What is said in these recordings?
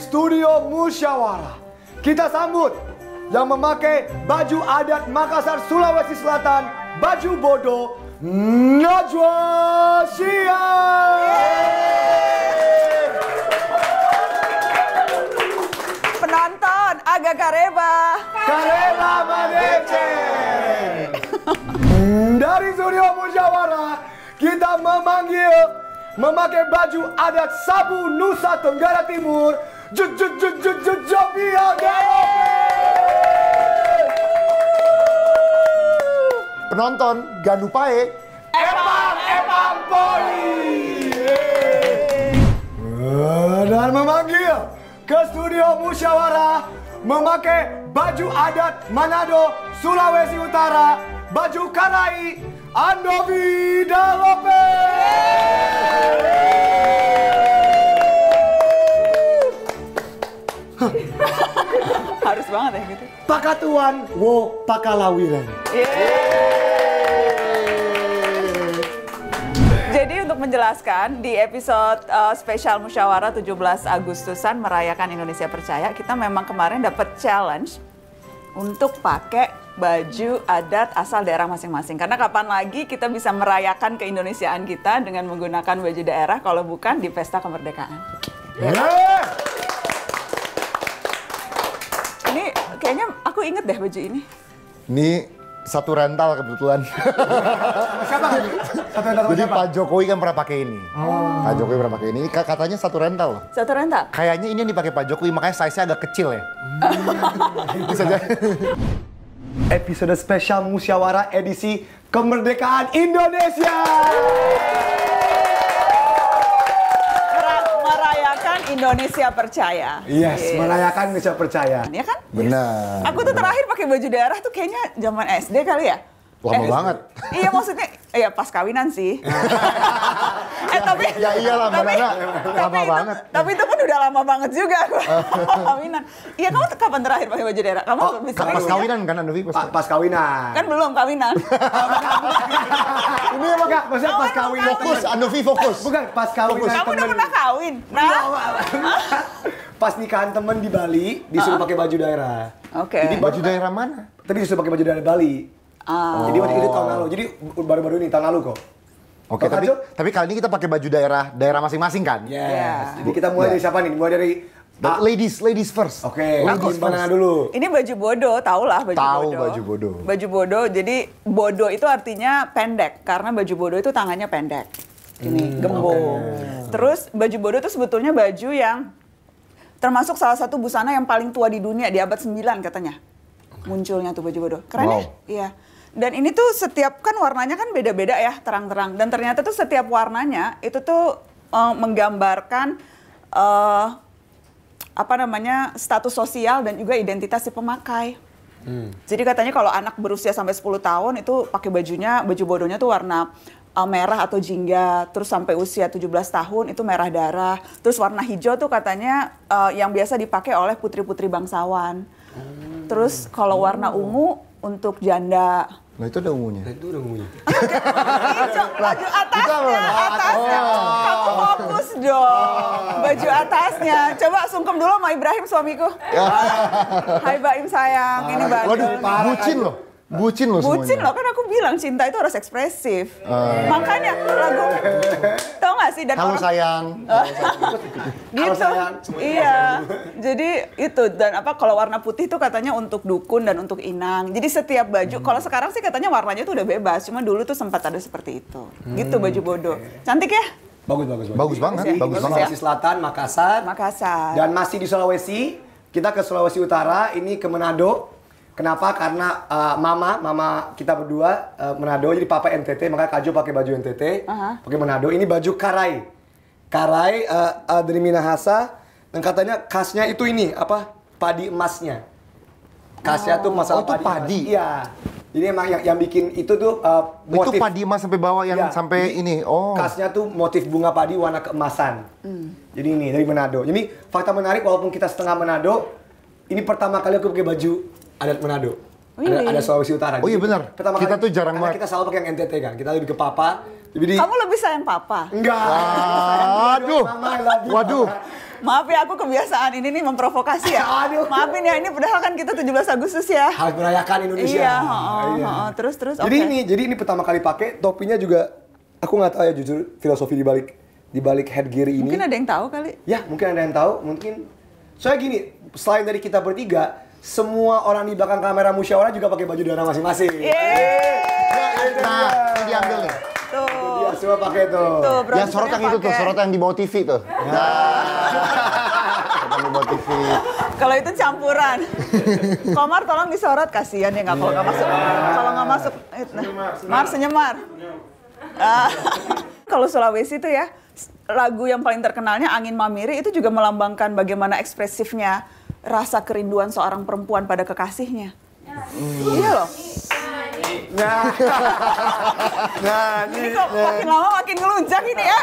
studio musyawarah. Kita sambut yang memakai baju adat Makassar Sulawesi Selatan, baju bodoh Najwa Syiar. Penonton agak kareba. Kareba Madece. Dari studio musyawarah kita memanggil memakai baju adat Sabu Nusa Tenggara Timur Penonton, jangan lupa ya. Emang, emang poli. Dan memanggil ke studio musyawarah memakai baju adat Manado, Sulawesi Utara, baju karai Andovi Lopez. Harus banget ya gitu. Pakatuan wo pakalawiran. Jadi untuk menjelaskan di episode uh, spesial musyawarah 17 Agustusan merayakan Indonesia Percaya, kita memang kemarin dapat challenge untuk pakai baju adat asal daerah masing-masing. Karena kapan lagi kita bisa merayakan keindonesiaan kita dengan menggunakan baju daerah kalau bukan di pesta kemerdekaan. Yeah. kayaknya aku inget deh baju ini. Ini satu rental kebetulan. siapa ini? Satu rental Jadi siapa? Pak Jokowi kan pernah pakai ini. Oh. Pak Jokowi pernah pakai ini. Ini katanya satu rental loh. Satu rental? Kayaknya ini yang dipakai Pak Jokowi, makanya size-nya agak kecil ya. Hmm. Bisa jadi. Episode spesial musyawarah edisi kemerdekaan Indonesia. Indonesia Percaya. Yes, yes. merayakan Indonesia Percaya. Iya kan? Benar. Aku tuh terakhir pakai baju daerah tuh kayaknya zaman SD kali ya. Lama eh, banget. Iya maksudnya, ya pas kawinan sih. Ya. eh tapi, ya iya lama tapi, tapi lama itu, banget. Tapi itu pun udah lama banget juga kawinan. Iya kamu kapan terakhir pakai baju daerah? Kamu oh, bisa pas kawinan kan Andovi? Pas, pas kawinan. Kan belum kawinan. Ini emang gak, maksudnya pas oh, kawinan. Fokus, Andovi fokus. Bukan, pas kawinan fokus. Kamu udah pernah kawin? Nah. pas nikahan temen di Bali, disuruh pakai baju daerah. Oke. Jadi baju daerah mana? Tapi disuruh pakai baju daerah Bali. Oh. Jadi waktu itu tahun lalu. Jadi baru-baru ini tahun lalu kok. Oke, okay, tapi tapi kali ini kita pakai baju daerah daerah masing-masing kan? Yes. Yes. Iya. Jadi kita mulai yeah. dari siapa nih? Mulai dari Ah. Ladies, ladies first. Oke, okay. ladies mana dulu? Ini baju bodoh, tau lah baju Tahu bodoh. baju bodoh. Baju bodoh, jadi bodoh itu artinya pendek. Karena baju bodoh itu tangannya pendek. Ini, hmm, gembong. Okay. Terus baju bodoh itu sebetulnya baju yang termasuk salah satu busana yang paling tua di dunia di abad 9 katanya. Munculnya tuh baju bodoh. Keren ya? wow. ya? Iya. Dan ini tuh setiap kan warnanya kan beda-beda ya terang-terang dan ternyata tuh setiap warnanya itu tuh uh, menggambarkan uh, apa namanya status sosial dan juga identitas si pemakai. Hmm. Jadi katanya kalau anak berusia sampai 10 tahun itu pakai bajunya baju bodohnya tuh warna uh, merah atau jingga, terus sampai usia 17 tahun itu merah darah, terus warna hijau tuh katanya uh, yang biasa dipakai oleh putri-putri bangsawan. Hmm. Terus kalau warna oh. ungu untuk janda. Nah itu ada ungunya. Nah, itu udah ungunya. baju atasnya, kan atasnya. Oh. Kamu fokus dong. Oh. Baju atasnya. Coba sungkem dulu sama Ibrahim suamiku. Ya. Hai Baim sayang, ini baju. Waduh, bucin loh. Bucin loh Bucin loh, kan aku bilang cinta itu harus ekspresif. Uh. Makanya lagu, tau gak sih? Dan kalau orang, sayang. Ah. gitu. sayang, iya. Jadi itu, dan apa kalau warna putih itu katanya untuk dukun dan untuk inang. Jadi setiap baju, hmm. kalau sekarang sih katanya warnanya tuh udah bebas. Cuma dulu tuh sempat ada seperti itu. Hmm, gitu baju bodoh. Okay. Cantik ya? Bagus, bagus, bagus. Bagus banget, iya. bagus, bagus banget. Sulawesi Selatan, Makassar. Makassar. Dan masih di Sulawesi, kita ke Sulawesi Utara, ini ke Manado. Kenapa? Karena uh, mama, mama kita berdua uh, Manado, jadi papa NTT, maka Kajo pakai baju NTT, uh-huh. pakai Manado. Ini baju karai, karai uh, eh, uh, dari Minahasa. Dan katanya khasnya itu ini apa? Padi emasnya. Khasnya oh. tuh masalah oh, padi. padi. Emas. Iya. Jadi emang yang, yang bikin itu tuh uh, motif. Itu padi emas sampai bawah yang ya. sampai ini. Oh. Khasnya tuh motif bunga padi warna keemasan. Hmm. Jadi ini dari Manado. Jadi fakta menarik walaupun kita setengah Manado, ini pertama kali aku pakai baju adat Manado. Oh, iya, ada, ada iya. Sulawesi Utara. Oh iya benar. Pertama kita kali, tuh jarang banget. Kita selalu pakai yang NTT kan. Kita lebih ke papa. Jadi Kamu lebih sayang papa. Enggak. Waduh. Waduh. Maaf ya aku kebiasaan ini nih memprovokasi ya. Aduh. Maafin ya ini padahal kan kita 17 Agustus ya. Harus merayakan Indonesia. Iya, oh, oh, iya. Oh, terus terus. Jadi okay. ini jadi ini pertama kali pakai topinya juga aku nggak tahu ya jujur filosofi di balik di balik headgear ini. Mungkin ada yang tahu kali. Ya, mungkin ada yang tahu, mungkin. Soalnya gini, selain dari kita bertiga, semua orang di belakang kamera musyawarah juga pakai baju daerah masing-masing. Nah, nah semua pakai tuh. tuh yang sorot yang itu tuh, sorot yang di bawah TV tuh. Ya. Nah. di bawah TV. Kalau itu campuran. Komar tolong disorot kasihan ya nggak kalau nggak masuk. Iya. Kalau nggak masuk, eh, nah. Mar senyemar. Ah. kalau Sulawesi tuh ya lagu yang paling terkenalnya Angin Mamiri itu juga melambangkan bagaimana ekspresifnya rasa kerinduan seorang perempuan pada kekasihnya. Mm. Iya loh. Nah, nah, ini kok nah. makin lama makin ngelunjak ini ya.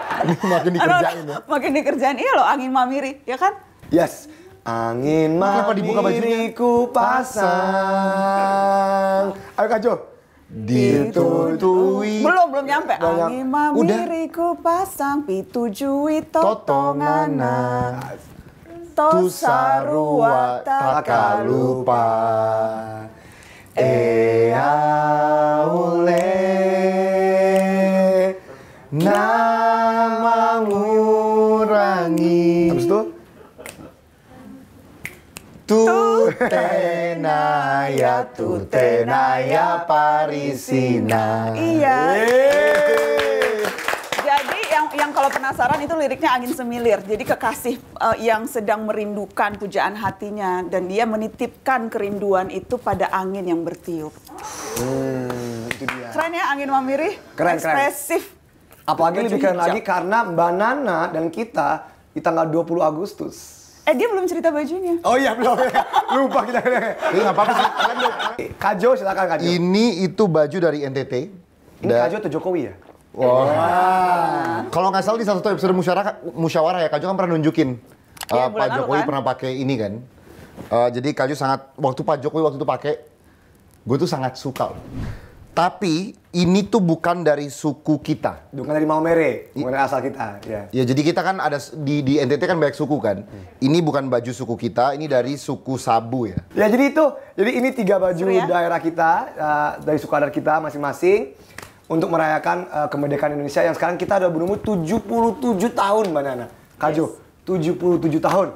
makin dikerjain ya. Makin dikerjain, iya loh angin mamiri, ya kan? Yes. Angin mamiriku pasang. Ayo Kak Jo. Ditutui. Belum, belum nyampe. Angin mamiriku pasang, pitujui totonganan to sarua takalupa ea ole nama ngurangi habis itu tu tenaya tu tenaya parisina iya yeah penasaran itu liriknya angin semilir. Jadi kekasih uh, yang sedang merindukan pujaan hatinya dan dia menitipkan kerinduan itu pada angin yang bertiup. Hmm, itu dia. Keren ya angin Mamiri? Keren, Ekspresif. Keren. Apalagi lebih keren lagi karena Mbak Nana dan kita di tanggal 20 Agustus Eh dia belum cerita bajunya. Oh iya belum. Lupa kita. Ini nggak apa-apa sih. Kajo silakan Kajo. Ini itu baju dari NTT. Ini Kajo atau Jokowi ya? Wah. Wow. Kalau nggak salah di salah satu episode musyawarah, musyawarah ya, Kajo kan pernah nunjukin ya, uh, Pak Jokowi kan? pernah pakai ini kan. Uh, jadi Kajo sangat waktu Pak Jokowi waktu itu pakai, gue tuh sangat suka. Tapi ini tuh bukan dari suku kita. Bukan dari Maumere, bukan asal kita. Ya. ya jadi kita kan ada di, di NTT kan banyak suku kan. Hmm. Ini bukan baju suku kita, ini dari suku Sabu ya. Ya jadi itu, jadi ini tiga baju Seru ya? daerah kita, uh, dari suku adat kita masing-masing untuk merayakan uh, kemerdekaan Indonesia yang sekarang kita udah berumur 77 tahun Mbak Nana. Kajo, yes. 77 tahun.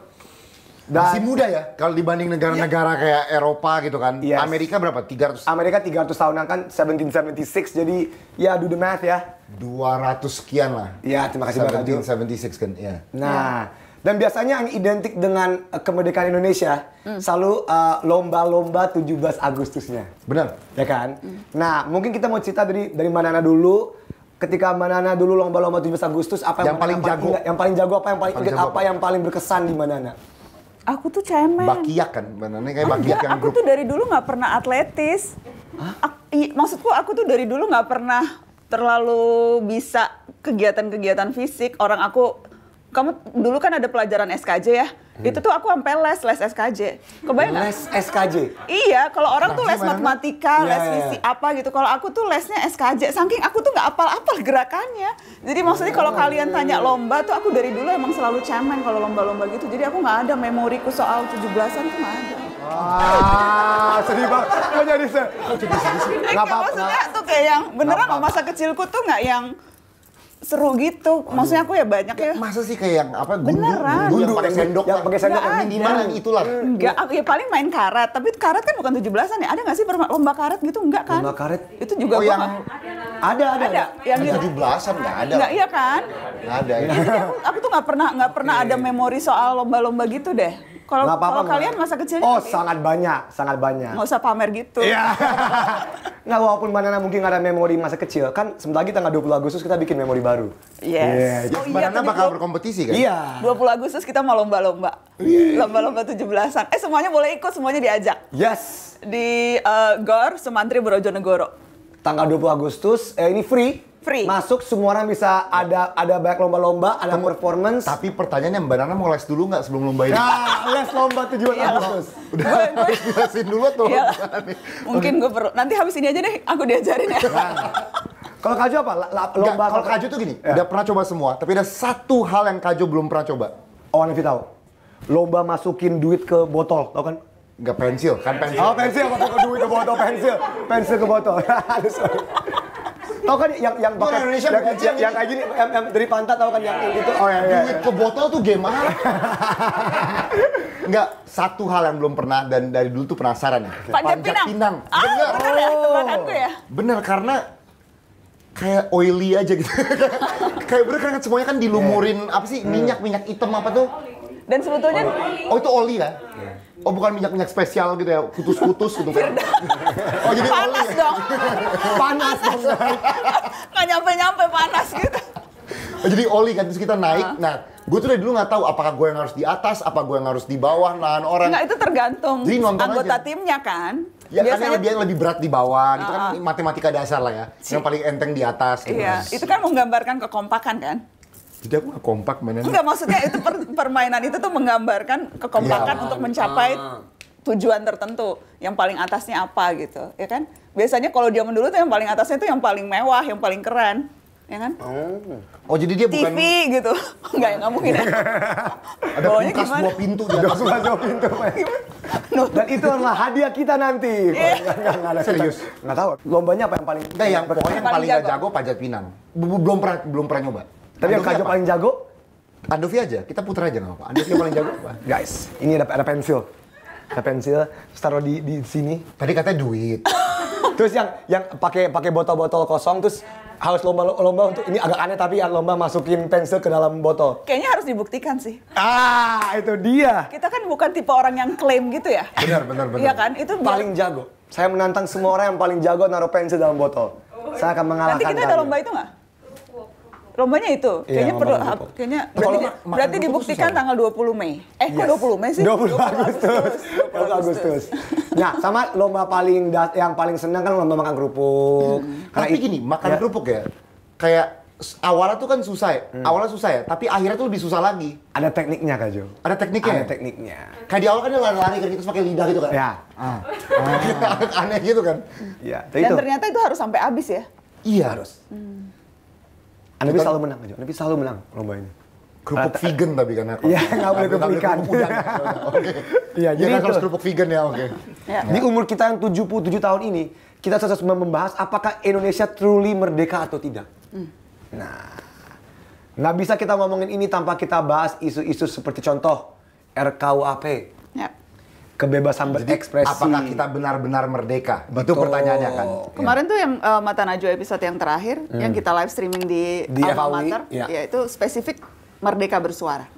Dan, Masih muda ya kalau dibanding negara-negara yeah. kayak Eropa gitu kan. Yes. Amerika berapa? 300. Amerika 300 tahun kan 1776. Jadi ya do the math ya. 200 sekian lah. Ya terima kasih Mbak Kajo. 1776 kan, ya. Nah, yeah. Dan biasanya yang identik dengan uh, kemerdekaan Indonesia mm. selalu lomba eh, lomba-lomba 17 Agustusnya. Benar. Ya kan? Mm. Nah, mungkin kita mau cerita dari dari mana-mana dulu. Ketika mana-mana dulu lomba-lomba 17 Agustus apa yang, yang paling jago? yang paling jago apa yang paling, ingat apa, yang paling berkesan di mana-mana? Aku tuh cemen. Bakiak kan, Manana kayak bakiak yang aku grup. tuh dari dulu nggak pernah atletis. Hah? Aku, maksudku aku tuh dari dulu nggak pernah terlalu bisa kegiatan-kegiatan fisik. Orang aku kamu dulu kan ada pelajaran SKJ ya. Hmm. Itu tuh aku sampai les les SKJ. Kebayang Les SKJ. Iya, kalau orang tuh nah, les matematika, ya, les iya, iya. fisika ya. apa gitu. Kalau aku tuh lesnya SKJ. Saking aku tuh nggak apal-apal gerakannya. Jadi maksudnya kalau oh, kalian iya, tanya lomba tuh aku dari dulu emang selalu cemen kalau lomba-lomba gitu. Jadi aku nggak ada memoriku soal 17-an tuh nggak ada. Wah, sedih banget. Kok jadi sedih? Gak apa-apa. Maksudnya tuh kayak yang beneran masa kecilku tuh nggak yang seru gitu. Maksudnya aku ya banyak ya. Masa sih kayak yang apa gundu, Beneran. gundu yang pakai sendok yang pakai sendok yang mana? itulah. Enggak, ya paling main karat, tapi karat kan bukan 17-an ya. Ada nggak sih lomba karat gitu? Enggak kan? Lomba karat itu juga oh, yang ada ada ada. Yang 17-an enggak ada. Enggak iya kan? Enggak ada. Ya. Aku, aku tuh nggak pernah nggak pernah ada memori soal lomba-lomba gitu deh. Kalau kalian masa kecil Oh, sangat banyak, sangat banyak. Nggak usah pamer gitu. Iya. nah, walaupun Banana mungkin ada memori masa kecil, kan sebentar lagi tanggal 20 Agustus kita bikin memori baru. Yes. Yeah. Oh, iya. Banana iya, bakal 20... berkompetisi kan? Iya. 20 Agustus kita mau lomba-lomba. lomba iya. Lomba-lomba 17-an. Eh, semuanya boleh ikut, semuanya diajak. Yes. Di uh, GOR Semantri Brojonegoro. Tanggal 20 Agustus, eh, ini free free. Masuk semua orang bisa ada ada banyak lomba-lomba, ada Tem performance. Tapi pertanyaannya Mbak Nana mau les dulu nggak sebelum lomba ini? Nah, les lomba tujuan Agustus. Iya. Udah, harus dulu tuh. Iya. Mungkin gue perlu. Nanti habis ini aja deh, aku diajarin ya. Nah. Kalau kaju apa? L -l lomba kalau kaju tuh gini, ya. udah pernah coba semua, tapi ada satu hal yang kajo belum pernah coba. Oh, Nevi tahu. Lomba masukin duit ke botol, tau kan? Enggak pensil, kan pensil. Oh, pensil masuk ke duit ke botol pensil. Pensil ke botol. Tahu kan yang yang pakai Indonesia yang, yang, yang kayak gini yang, yang dari pantat tahu kan yang itu. Oh iya iya. Duit ke iya. botol tuh gimana? Enggak, satu hal yang belum pernah dan dari dulu tuh penasaran ya. Panjat, pinang, Pinang. Ah, bener. Ya, ya. oh. ya, ya. Bener karena kayak oily aja gitu. kayak bener kan semuanya kan dilumurin iya. apa sih minyak-minyak hitam apa tuh? Dan sebetulnya Oh, itu oli ya? Oh bukan minyak-minyak spesial gitu ya, kutus-kutus gitu kan? oh jadi panas oli. Ya? dong. panas, dong. nyampe-nyampe panas gitu. Oh, jadi oli kan, terus kita naik. Nah, gue tuh dari dulu nggak tahu apakah gue yang harus di atas, apa gue yang harus di bawah nahan orang. Nah itu tergantung jadi, anggota aja. timnya kan. Ya Biasanya, karena dia yang lebih berat di bawah, itu kan matematika dasar lah ya. yang paling enteng di atas. Gitu. Iya, kan. itu kan menggambarkan kekompakan kan. Jadi aku gak kompak mainnya. Enggak, maksudnya itu per permainan itu tuh menggambarkan kekompakan ya. untuk mencapai ah. tujuan tertentu. Yang paling atasnya apa gitu, ya kan? Biasanya kalau dia dulu tuh yang paling atasnya itu yang paling mewah, yang paling keren. Ya kan? Oh, oh jadi dia TV, bukan... TV gitu. Enggak, enggak mungkin. Ya. Ada kulkas dua pintu di atas. Kulkas dua pintu. no. Dan itu adalah hadiah kita nanti. Yeah. Enggak, ada Serius? Enggak tahu. Lombanya apa yang paling... Enggak, yang pokoknya yang paling, paling jago. jago pajat pinang. Belum pernah, belum pernah nyoba. Tapi yang Kajo paling jago? Andovi aja, kita putra aja nggak apa-apa. Andovi paling jago Guys, ini ada, ada pensil. Ada pensil, taruh di, di sini. Tadi katanya duit. terus yang yang pakai pakai botol-botol kosong terus harus lomba-lomba untuk ini agak aneh tapi lomba masukin pensil ke dalam botol. Kayaknya harus dibuktikan sih. Ah, itu dia. Kita kan bukan tipe orang yang klaim gitu ya. Benar, benar, benar. Iya kan? Itu paling jago. Saya menantang semua orang yang paling jago naruh pensil dalam botol. Oh, Saya akan mengalahkan. Nanti kita ada lomba itu nggak? Lombanya itu. Iya, kayaknya perlu kayaknya berarti, dibuktikan tanggal 20 Mei. Eh yes. kok 20 iya. Mei sih? 20, Agustus. 20 Agustus. nah, sama lomba paling yang paling senang kan lomba makan kerupuk. Hmm. Karena Tapi gini, makan ya. kerupuk ya. Kayak awalnya tuh kan susah ya. Hmm. Awalnya susah ya, tapi akhirnya tuh lebih susah lagi. Ada tekniknya Kak Jo. Ada tekniknya. Ada ya? tekniknya. Kayak di awal kan dia lari-lari kan gitu pakai lidah gitu kan. Ya. Ah. ah. Aneh gitu kan. Iya. Dan itu. ternyata itu harus sampai habis ya. Iya harus. Hmm. Anda bisa selalu menang aja. Anda selalu menang lomba ini. Kerupuk Rata. vegan tapi kan ya. Iya, nggak boleh kerupuk ikan. Oke. Iya, iya jadi kan harus kerupuk vegan ya, oke. Okay. Ya. Di umur kita yang 77 tahun ini, kita harus membahas apakah Indonesia truly merdeka atau tidak. Hmm. Nah, nggak bisa kita ngomongin ini tanpa kita bahas isu-isu seperti contoh RKUHP. Ya kebebasan berekspresi. Apakah kita benar-benar merdeka? Betul. Itu pertanyaannya kan. Kemarin ya. tuh yang uh, Mata Najwa episode yang terakhir hmm. yang kita live streaming di, di Alma Mater, ya. ya itu spesifik merdeka bersuara.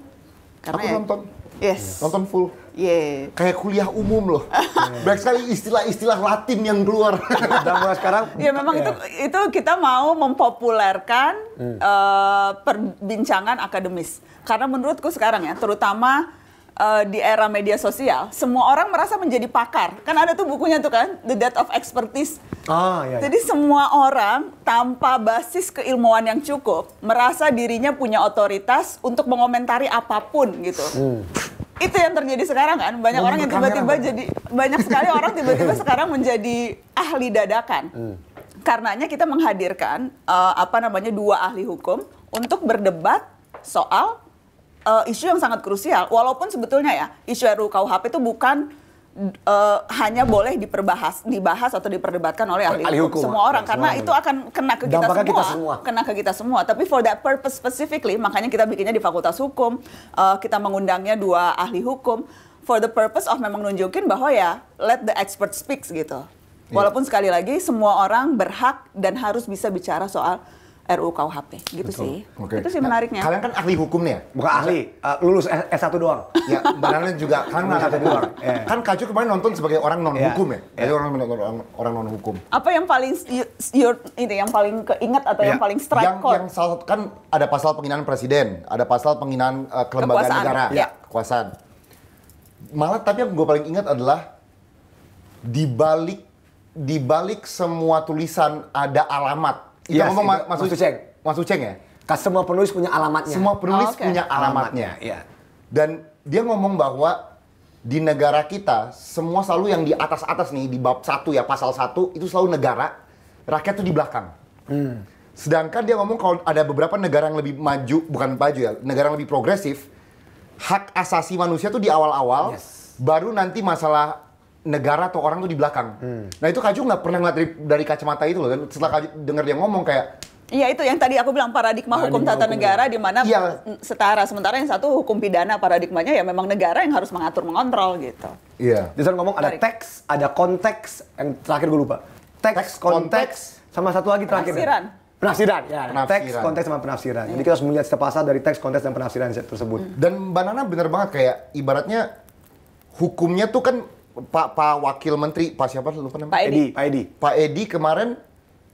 Karena Aku ya- nonton. Yes. Nonton full. Yeah. Kayak kuliah umum loh. Banyak sekali istilah-istilah Latin yang keluar. Dan mulai sekarang. Ya memang yeah. itu itu kita mau mempopulerkan hmm. uh, perbincangan akademis. Karena menurutku sekarang ya, terutama uh, di era media sosial, semua orang merasa menjadi pakar. Kan ada tuh bukunya tuh kan, The Death of Expertise. Ah, iya, iya. Jadi semua orang tanpa basis keilmuan yang cukup merasa dirinya punya otoritas untuk mengomentari apapun gitu. Hmm. Itu yang terjadi sekarang kan, banyak orang yang tiba-tiba jadi banyak sekali orang tiba-tiba sekarang menjadi ahli dadakan. Hmm. Karenanya kita menghadirkan uh, apa namanya dua ahli hukum untuk berdebat soal uh, isu yang sangat krusial. Walaupun sebetulnya ya isu Kuhp itu bukan uh, hanya boleh diperbahas, dibahas atau diperdebatkan oleh ahli, hukum, semua orang iya, karena semua itu akan kena ke kita semua, kita semua, kena ke kita semua. Tapi for that purpose specifically, makanya kita bikinnya di Fakultas Hukum, uh, kita mengundangnya dua ahli hukum for the purpose of memang nunjukin bahwa ya let the expert speaks gitu. Iya. Walaupun yeah. sekali lagi semua orang berhak dan harus bisa bicara soal RUU KUHP gitu Betul. sih. Okay. Itu sih nah, menariknya. Kalian kan ahli hukum nih ya? Bukan ahli, uh, lulus S1 doang. ya, barangnya juga kalian nggak S1 doang. yeah. Kan Kaju kemarin nonton sebagai orang non iya. hukum yeah. ya. Iya. Jadi yeah. orang, orang orang non hukum. Apa yang paling your, ini yang paling keinget atau yeah. yang paling strike yang, court? Yang salah kan ada pasal penghinaan presiden, ada pasal penghinaan uh, kelembagaan Kekuasaan. negara, yeah. kekuasaan. Malah tapi yang gue paling ingat adalah di balik di balik semua tulisan ada alamat kita yes, iya ngomong itu, Mas, Uceng. Mas Uceng ya? Semua penulis punya alamatnya. Semua penulis oh, okay. punya alamatnya. Ya. Dan dia ngomong bahwa di negara kita semua selalu yang di atas-atas nih di bab satu ya pasal satu itu selalu negara, rakyat tuh di belakang. Hmm. Sedangkan dia ngomong kalau ada beberapa negara yang lebih maju, bukan maju ya, negara yang lebih progresif, hak asasi manusia tuh di awal-awal, yes. baru nanti masalah negara atau orang tuh di belakang. Hmm. Nah itu Kaju nggak pernah ngeliat dari, dari kacamata itu loh. Dan setelah Kaju denger dia ngomong kayak Iya itu yang tadi aku bilang paradigma, hukum tata negara di mana iya. setara sementara yang satu hukum pidana paradigmanya ya memang negara yang harus mengatur mengontrol gitu. Iya. Jadi ngomong ada teks, ada konteks, yang terakhir gue lupa. Teks, konteks, konteks, sama satu lagi terakhir. Penafsiran. Penafsiran, ya. Penafsiran. Teks, konteks, sama penafsiran. Jadi kita harus melihat setiap pasal dari teks, konteks, dan penafsiran tersebut. Dan Banana bener banget kayak ibaratnya hukumnya tuh kan Pak Pak Wakil Menteri, Pak siapa lupa namanya? Pak Edi. Pak Edi. Pak Edi kemarin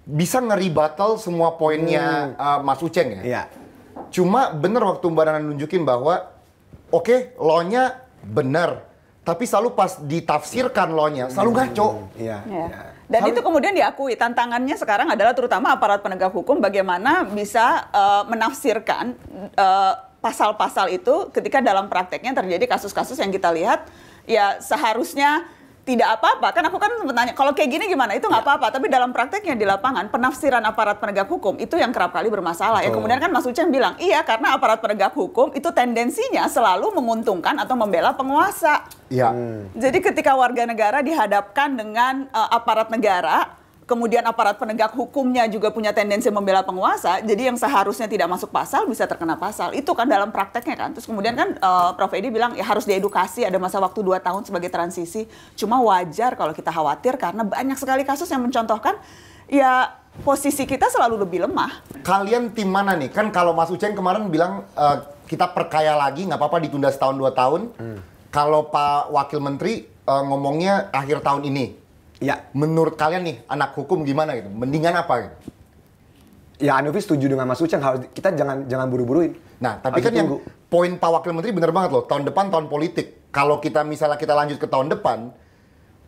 bisa ngeribatal semua poinnya hmm. uh, Mas Uceng ya. Iya. Cuma bener waktu Mbak Nana nunjukin bahwa oke, okay, lo-nya bener, tapi selalu pas ditafsirkan lo-nya selalu hmm. ngaco. Iya. Hmm. Dan itu kemudian diakui tantangannya sekarang adalah terutama aparat penegak hukum bagaimana bisa uh, menafsirkan uh, pasal -pasal itu ketika dalam prakteknya terjadi kasus-kasus yang kita lihat ya seharusnya tidak apa-apa kan aku kan bertanya kalau kayak gini gimana itu nggak ya. apa-apa tapi dalam prakteknya di lapangan penafsiran aparat penegak hukum itu yang kerap kali bermasalah ya, Betul. ya kemudian kan Mas Uceng bilang iya karena aparat penegak hukum itu tendensinya selalu menguntungkan atau membela penguasa ya. hmm. jadi ketika warga negara dihadapkan dengan uh, aparat negara kemudian aparat penegak hukumnya juga punya tendensi membela penguasa, jadi yang seharusnya tidak masuk pasal bisa terkena pasal. Itu kan dalam prakteknya kan. Terus kemudian kan uh, Prof Edi bilang ya harus diedukasi, ada masa waktu 2 tahun sebagai transisi. Cuma wajar kalau kita khawatir karena banyak sekali kasus yang mencontohkan ya posisi kita selalu lebih lemah. Kalian tim mana nih? Kan kalau Mas Uceng kemarin bilang uh, kita perkaya lagi, nggak apa-apa ditunda setahun dua tahun. Hmm. Kalau Pak Wakil Menteri uh, ngomongnya akhir tahun ini. Ya. Menurut kalian nih, anak hukum gimana gitu? Mendingan apa gitu? Ya Anufi setuju dengan Mas Uceng, kita jangan jangan buru-buruin. Nah, tapi harus kan tunggu. yang poin Pak Wakil Menteri bener banget loh, tahun depan tahun politik. Kalau kita misalnya kita lanjut ke tahun depan,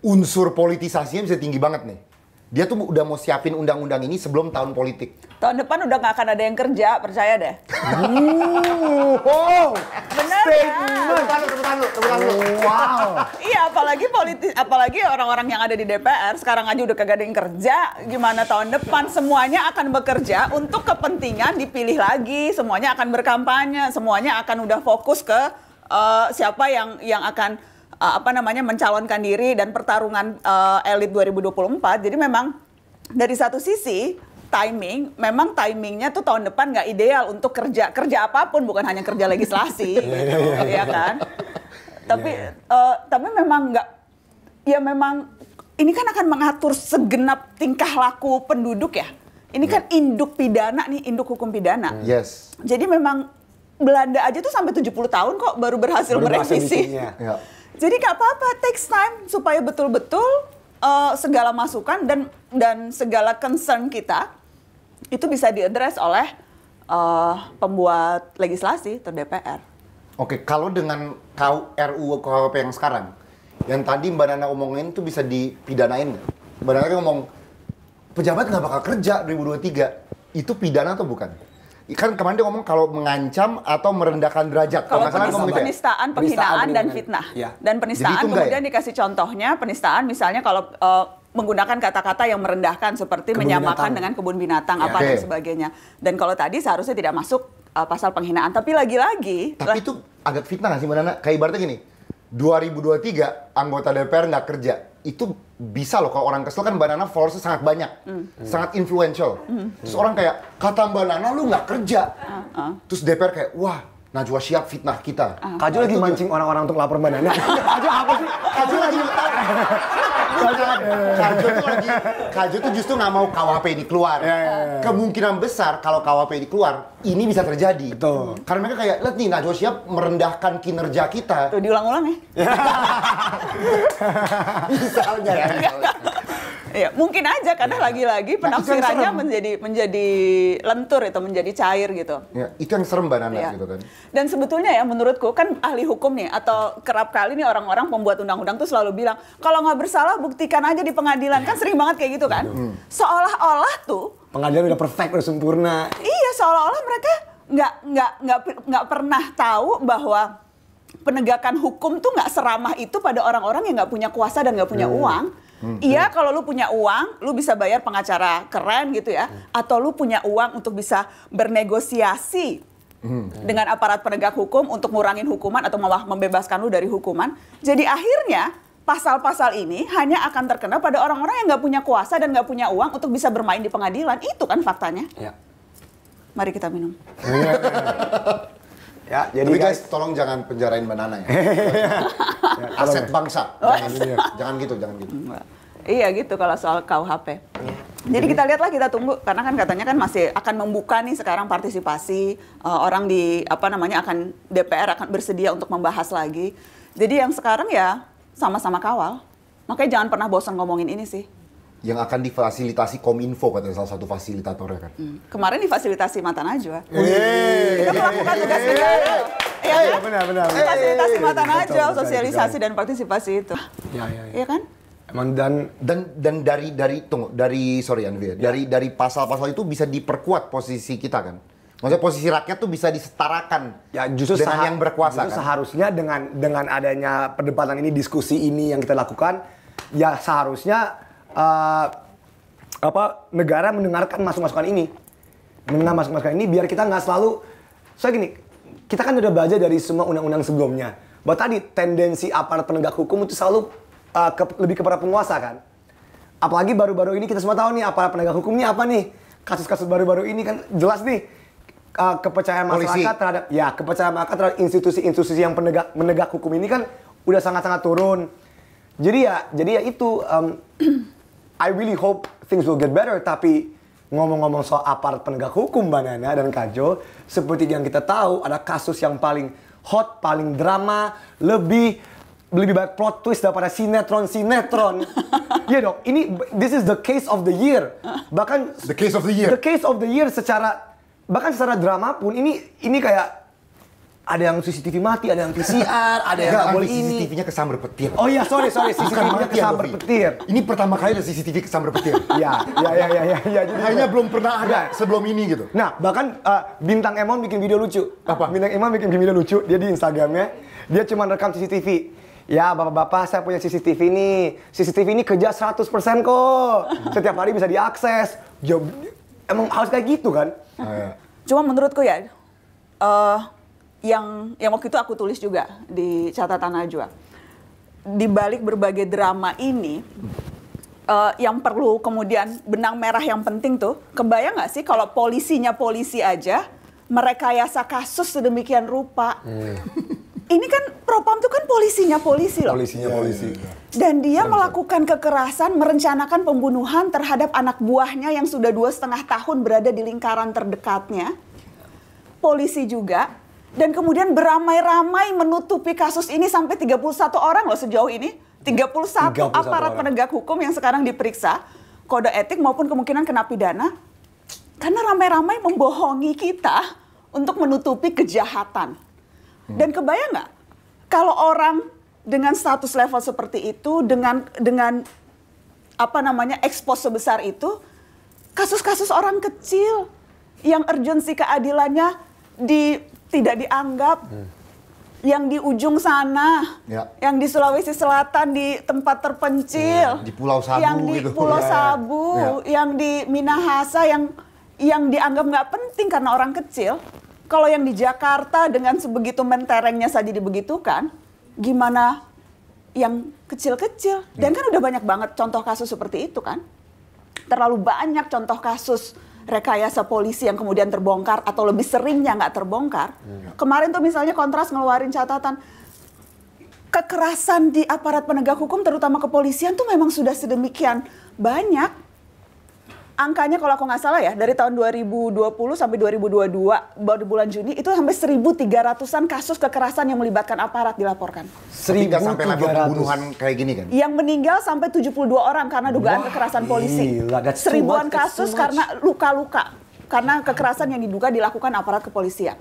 unsur politisasinya bisa tinggi banget nih dia tuh udah mau siapin undang-undang ini sebelum tahun politik. Tahun depan udah gak akan ada yang kerja, percaya deh. Wow, oh, benar. Kan? Wow. iya, apalagi politis, apalagi orang-orang yang ada di DPR sekarang aja udah kagak ada yang kerja. Gimana tahun depan semuanya akan bekerja untuk kepentingan dipilih lagi, semuanya akan berkampanye, semuanya akan udah fokus ke uh, siapa yang yang akan uh, apa namanya mencalonkan diri dan pertarungan uh, elit 2024. Jadi memang dari satu sisi timing, memang timingnya tuh tahun depan nggak ideal untuk kerja kerja apapun, bukan hanya kerja legislasi, gitu, ya kan? Tapi uh, tapi memang nggak, ya memang ini kan akan mengatur segenap tingkah laku penduduk ya. Ini kan induk pidana nih, induk hukum pidana. Hmm. Yes. Jadi memang Belanda aja tuh sampai 70 tahun kok baru berhasil baru merevisi. Jadi nggak apa-apa, takes time supaya betul-betul uh, segala masukan dan dan segala concern kita itu bisa diadres oleh uh, pembuat legislasi atau DPR. Oke, kalau dengan RUU KUHP yang sekarang, yang tadi Mbak Nana omongin itu bisa dipidanain Mbak Nana kan ngomong, pejabat nggak bakal kerja 2023, itu pidana atau bukan? kan kemarin dia ngomong kalau mengancam atau merendahkan derajat. Kalau penistaan, ngomong gitu ya? penistaan, penghinaan dan fitnah. Ya. Dan penistaan iya. ya? kemudian ya? dikasih contohnya penistaan misalnya kalau uh, menggunakan kata-kata yang merendahkan seperti kebun menyamakan binatang. dengan kebun binatang ya. apa okay. dan sebagainya. Dan kalau tadi seharusnya tidak masuk uh, pasal penghinaan, tapi lagi-lagi Tapi lah, itu agak fitnah sih Mbak Nana? Kayak ibaratnya gini, 2023 anggota DPR nggak kerja. Itu bisa loh kalau orang kesel kan banana Nana sangat banyak, mm. sangat influential. Mm. Terus orang kayak kata banana lu nggak kerja, uh, uh. terus DPR kayak wah Najwa siap fitnah kita. Uh. Ah. Kaju lagi mancing orang-orang untuk lapor banana. Kaju apa sih? Kaju lagi Karjo tuh lagi Karjo tuh justru nggak mau KWP ini keluar. Ya, ya, ya. Kemungkinan besar kalau KWP ini keluar, ini bisa terjadi. Betul. Karena mereka kayak lihat nih Najwa siap merendahkan kinerja kita. Tuh diulang-ulang ya. Misalnya ya. Ya mungkin aja karena iya. lagi-lagi ya. penafsirannya nah, menjadi menjadi lentur itu menjadi cair gitu. Ya, itu yang serem banget ya. gitu kan. Dan sebetulnya ya menurutku kan ahli hukum nih atau kerap kali nih orang-orang pembuat undang-undang tuh selalu bilang kalau nggak bersalah buktikan aja di pengadilan kan sering banget kayak gitu kan. Iya. Hmm. Seolah-olah tuh pengadilan udah perfect udah sempurna. Iya, seolah-olah mereka nggak nggak nggak nggak pernah tahu bahwa penegakan hukum tuh nggak seramah itu pada orang-orang yang nggak punya kuasa dan nggak punya hmm. uang Hmm. Iya, hmm. kalau lu punya uang, lu bisa bayar pengacara keren gitu ya, hmm. atau lu punya uang untuk bisa bernegosiasi hmm. dengan aparat penegak hukum untuk ngurangin hukuman atau membebaskan lu dari hukuman. Jadi akhirnya pasal-pasal ini hanya akan terkena pada orang-orang yang nggak punya kuasa dan nggak punya uang untuk bisa bermain di pengadilan. Itu kan faktanya. Ya. Mari kita minum. Iya, iya, iya. Ya, jadi Tapi guys, guys tolong jangan penjarain banana ya. ya. aset bangsa. Oh. Jangan, ya. jangan gitu, jangan gitu. Iya gitu kalau soal KUHP. Iya. Jadi kita lihatlah kita tunggu karena kan katanya kan masih akan membuka nih sekarang partisipasi uh, orang di apa namanya akan DPR akan bersedia untuk membahas lagi. Jadi yang sekarang ya sama-sama kawal. Makanya jangan pernah bosan ngomongin ini sih yang akan difasilitasi Kominfo katanya salah satu fasilitatornya kan. Hmm. Kemarin difasilitasi Mata Najwa. Hey, eh, eh, eh, Kita melakukan tugas kita Iya hey, kan? benar benar. Fasilitasi hey, Mata Najwa, sosialisasi betul. dan partisipasi itu. Ya, ya, ya. Iya iya. Iya ya kan? Emang dan dan dan dari dari tunggu dari sorry Anvi, ya. dari dari pasal-pasal itu bisa diperkuat posisi kita kan. Maksudnya posisi rakyat tuh bisa disetarakan ya, justru dengan yang berkuasa. Justru kan? seharusnya dengan dengan adanya perdebatan ini, diskusi ini yang kita lakukan, ya seharusnya uh, apa negara mendengarkan masukan masukan ini. Mendengar masukan masukan ini biar kita nggak selalu so gini, kita kan udah belajar dari semua undang-undang sebelumnya. Bahwa tadi tendensi aparat penegak hukum itu selalu uh, ke, lebih kepada penguasa kan. Apalagi baru-baru ini kita semua tahu nih aparat penegak hukumnya apa nih. Kasus-kasus baru-baru ini kan jelas nih uh, kepercayaan masyarakat Polisi. terhadap ya kepercayaan masyarakat terhadap institusi-institusi yang penegak menegak hukum ini kan udah sangat-sangat turun. Jadi ya jadi ya itu um, I really hope things will get better. Tapi ngomong-ngomong soal aparat penegak hukum Banana dan Kajo, seperti yang kita tahu ada kasus yang paling hot, paling drama, lebih lebih banyak plot twist daripada sinetron sinetron. Iya yeah, dok, ini this is the case of the year. Bahkan the case of the year. The case of the year secara bahkan secara drama pun ini ini kayak ada yang CCTV mati, ada yang PCR, ada yang nggak boleh ini. CCTV-nya kesambar petir. Oh iya, sorry sorry, CCTV-nya kesambar ya, petir. Ini pertama kali ada CCTV kesambar petir. Iya, iya iya iya iya. Ya, kayaknya belum pernah ada nah, sebelum ini gitu. Nah, bahkan uh, bintang Emon bikin video lucu. Apa? Bintang Emon bikin video lucu, dia di Instagramnya, dia cuma rekam CCTV. Ya bapak-bapak saya punya CCTV ini. CCTV ini kerja 100% kok hmm. Setiap hari bisa diakses ya, Emang harus kayak gitu kan? Oh, iya. Cuma menurutku ya uh, yang yang waktu itu aku tulis juga di catatan Najwa. Di balik berbagai drama ini uh, yang perlu kemudian benang merah yang penting tuh, kebayang nggak sih kalau polisinya polisi aja merekayasa kasus sedemikian rupa. Hmm. ini kan propam tuh kan polisinya polisi loh. Polisinya iya, iya, polisi. Iya, Dan dia melakukan kekerasan, merencanakan pembunuhan terhadap anak buahnya yang sudah dua setengah tahun berada di lingkaran terdekatnya. Polisi juga dan kemudian beramai-ramai menutupi kasus ini sampai 31 orang loh sejauh ini. 31, 31 aparat orang. penegak hukum yang sekarang diperiksa, kode etik maupun kemungkinan kena pidana karena ramai-ramai membohongi kita untuk menutupi kejahatan. Hmm. Dan kebayang nggak kalau orang dengan status level seperti itu dengan dengan apa namanya ekspos sebesar itu kasus-kasus orang kecil yang urgensi keadilannya di tidak dianggap. Hmm. Yang di ujung sana, ya. yang di Sulawesi Selatan di tempat terpencil, ya, di Pulau Sabu, yang di gitu. Pulau ya, Sabu, ya. yang di Minahasa, yang yang dianggap nggak penting karena orang kecil. Kalau yang di Jakarta dengan sebegitu menterengnya saja dibegitukan, gimana yang kecil-kecil? Dan iya. kan udah banyak banget contoh kasus seperti itu kan? Terlalu banyak contoh kasus rekayasa polisi yang kemudian terbongkar atau lebih seringnya nggak terbongkar. Hmm. Kemarin tuh misalnya kontras ngeluarin catatan kekerasan di aparat penegak hukum terutama kepolisian tuh memang sudah sedemikian banyak angkanya kalau aku nggak salah ya dari tahun 2020 sampai 2022 baru bulan Juni itu sampai 1.300an kasus kekerasan yang melibatkan aparat dilaporkan. 1.300 sampai level pembunuhan kayak gini kan? Yang meninggal sampai 72 orang karena dugaan Wah, kekerasan polisi. Gila, Seribuan much, kasus karena luka-luka karena kekerasan yang diduga dilakukan aparat kepolisian.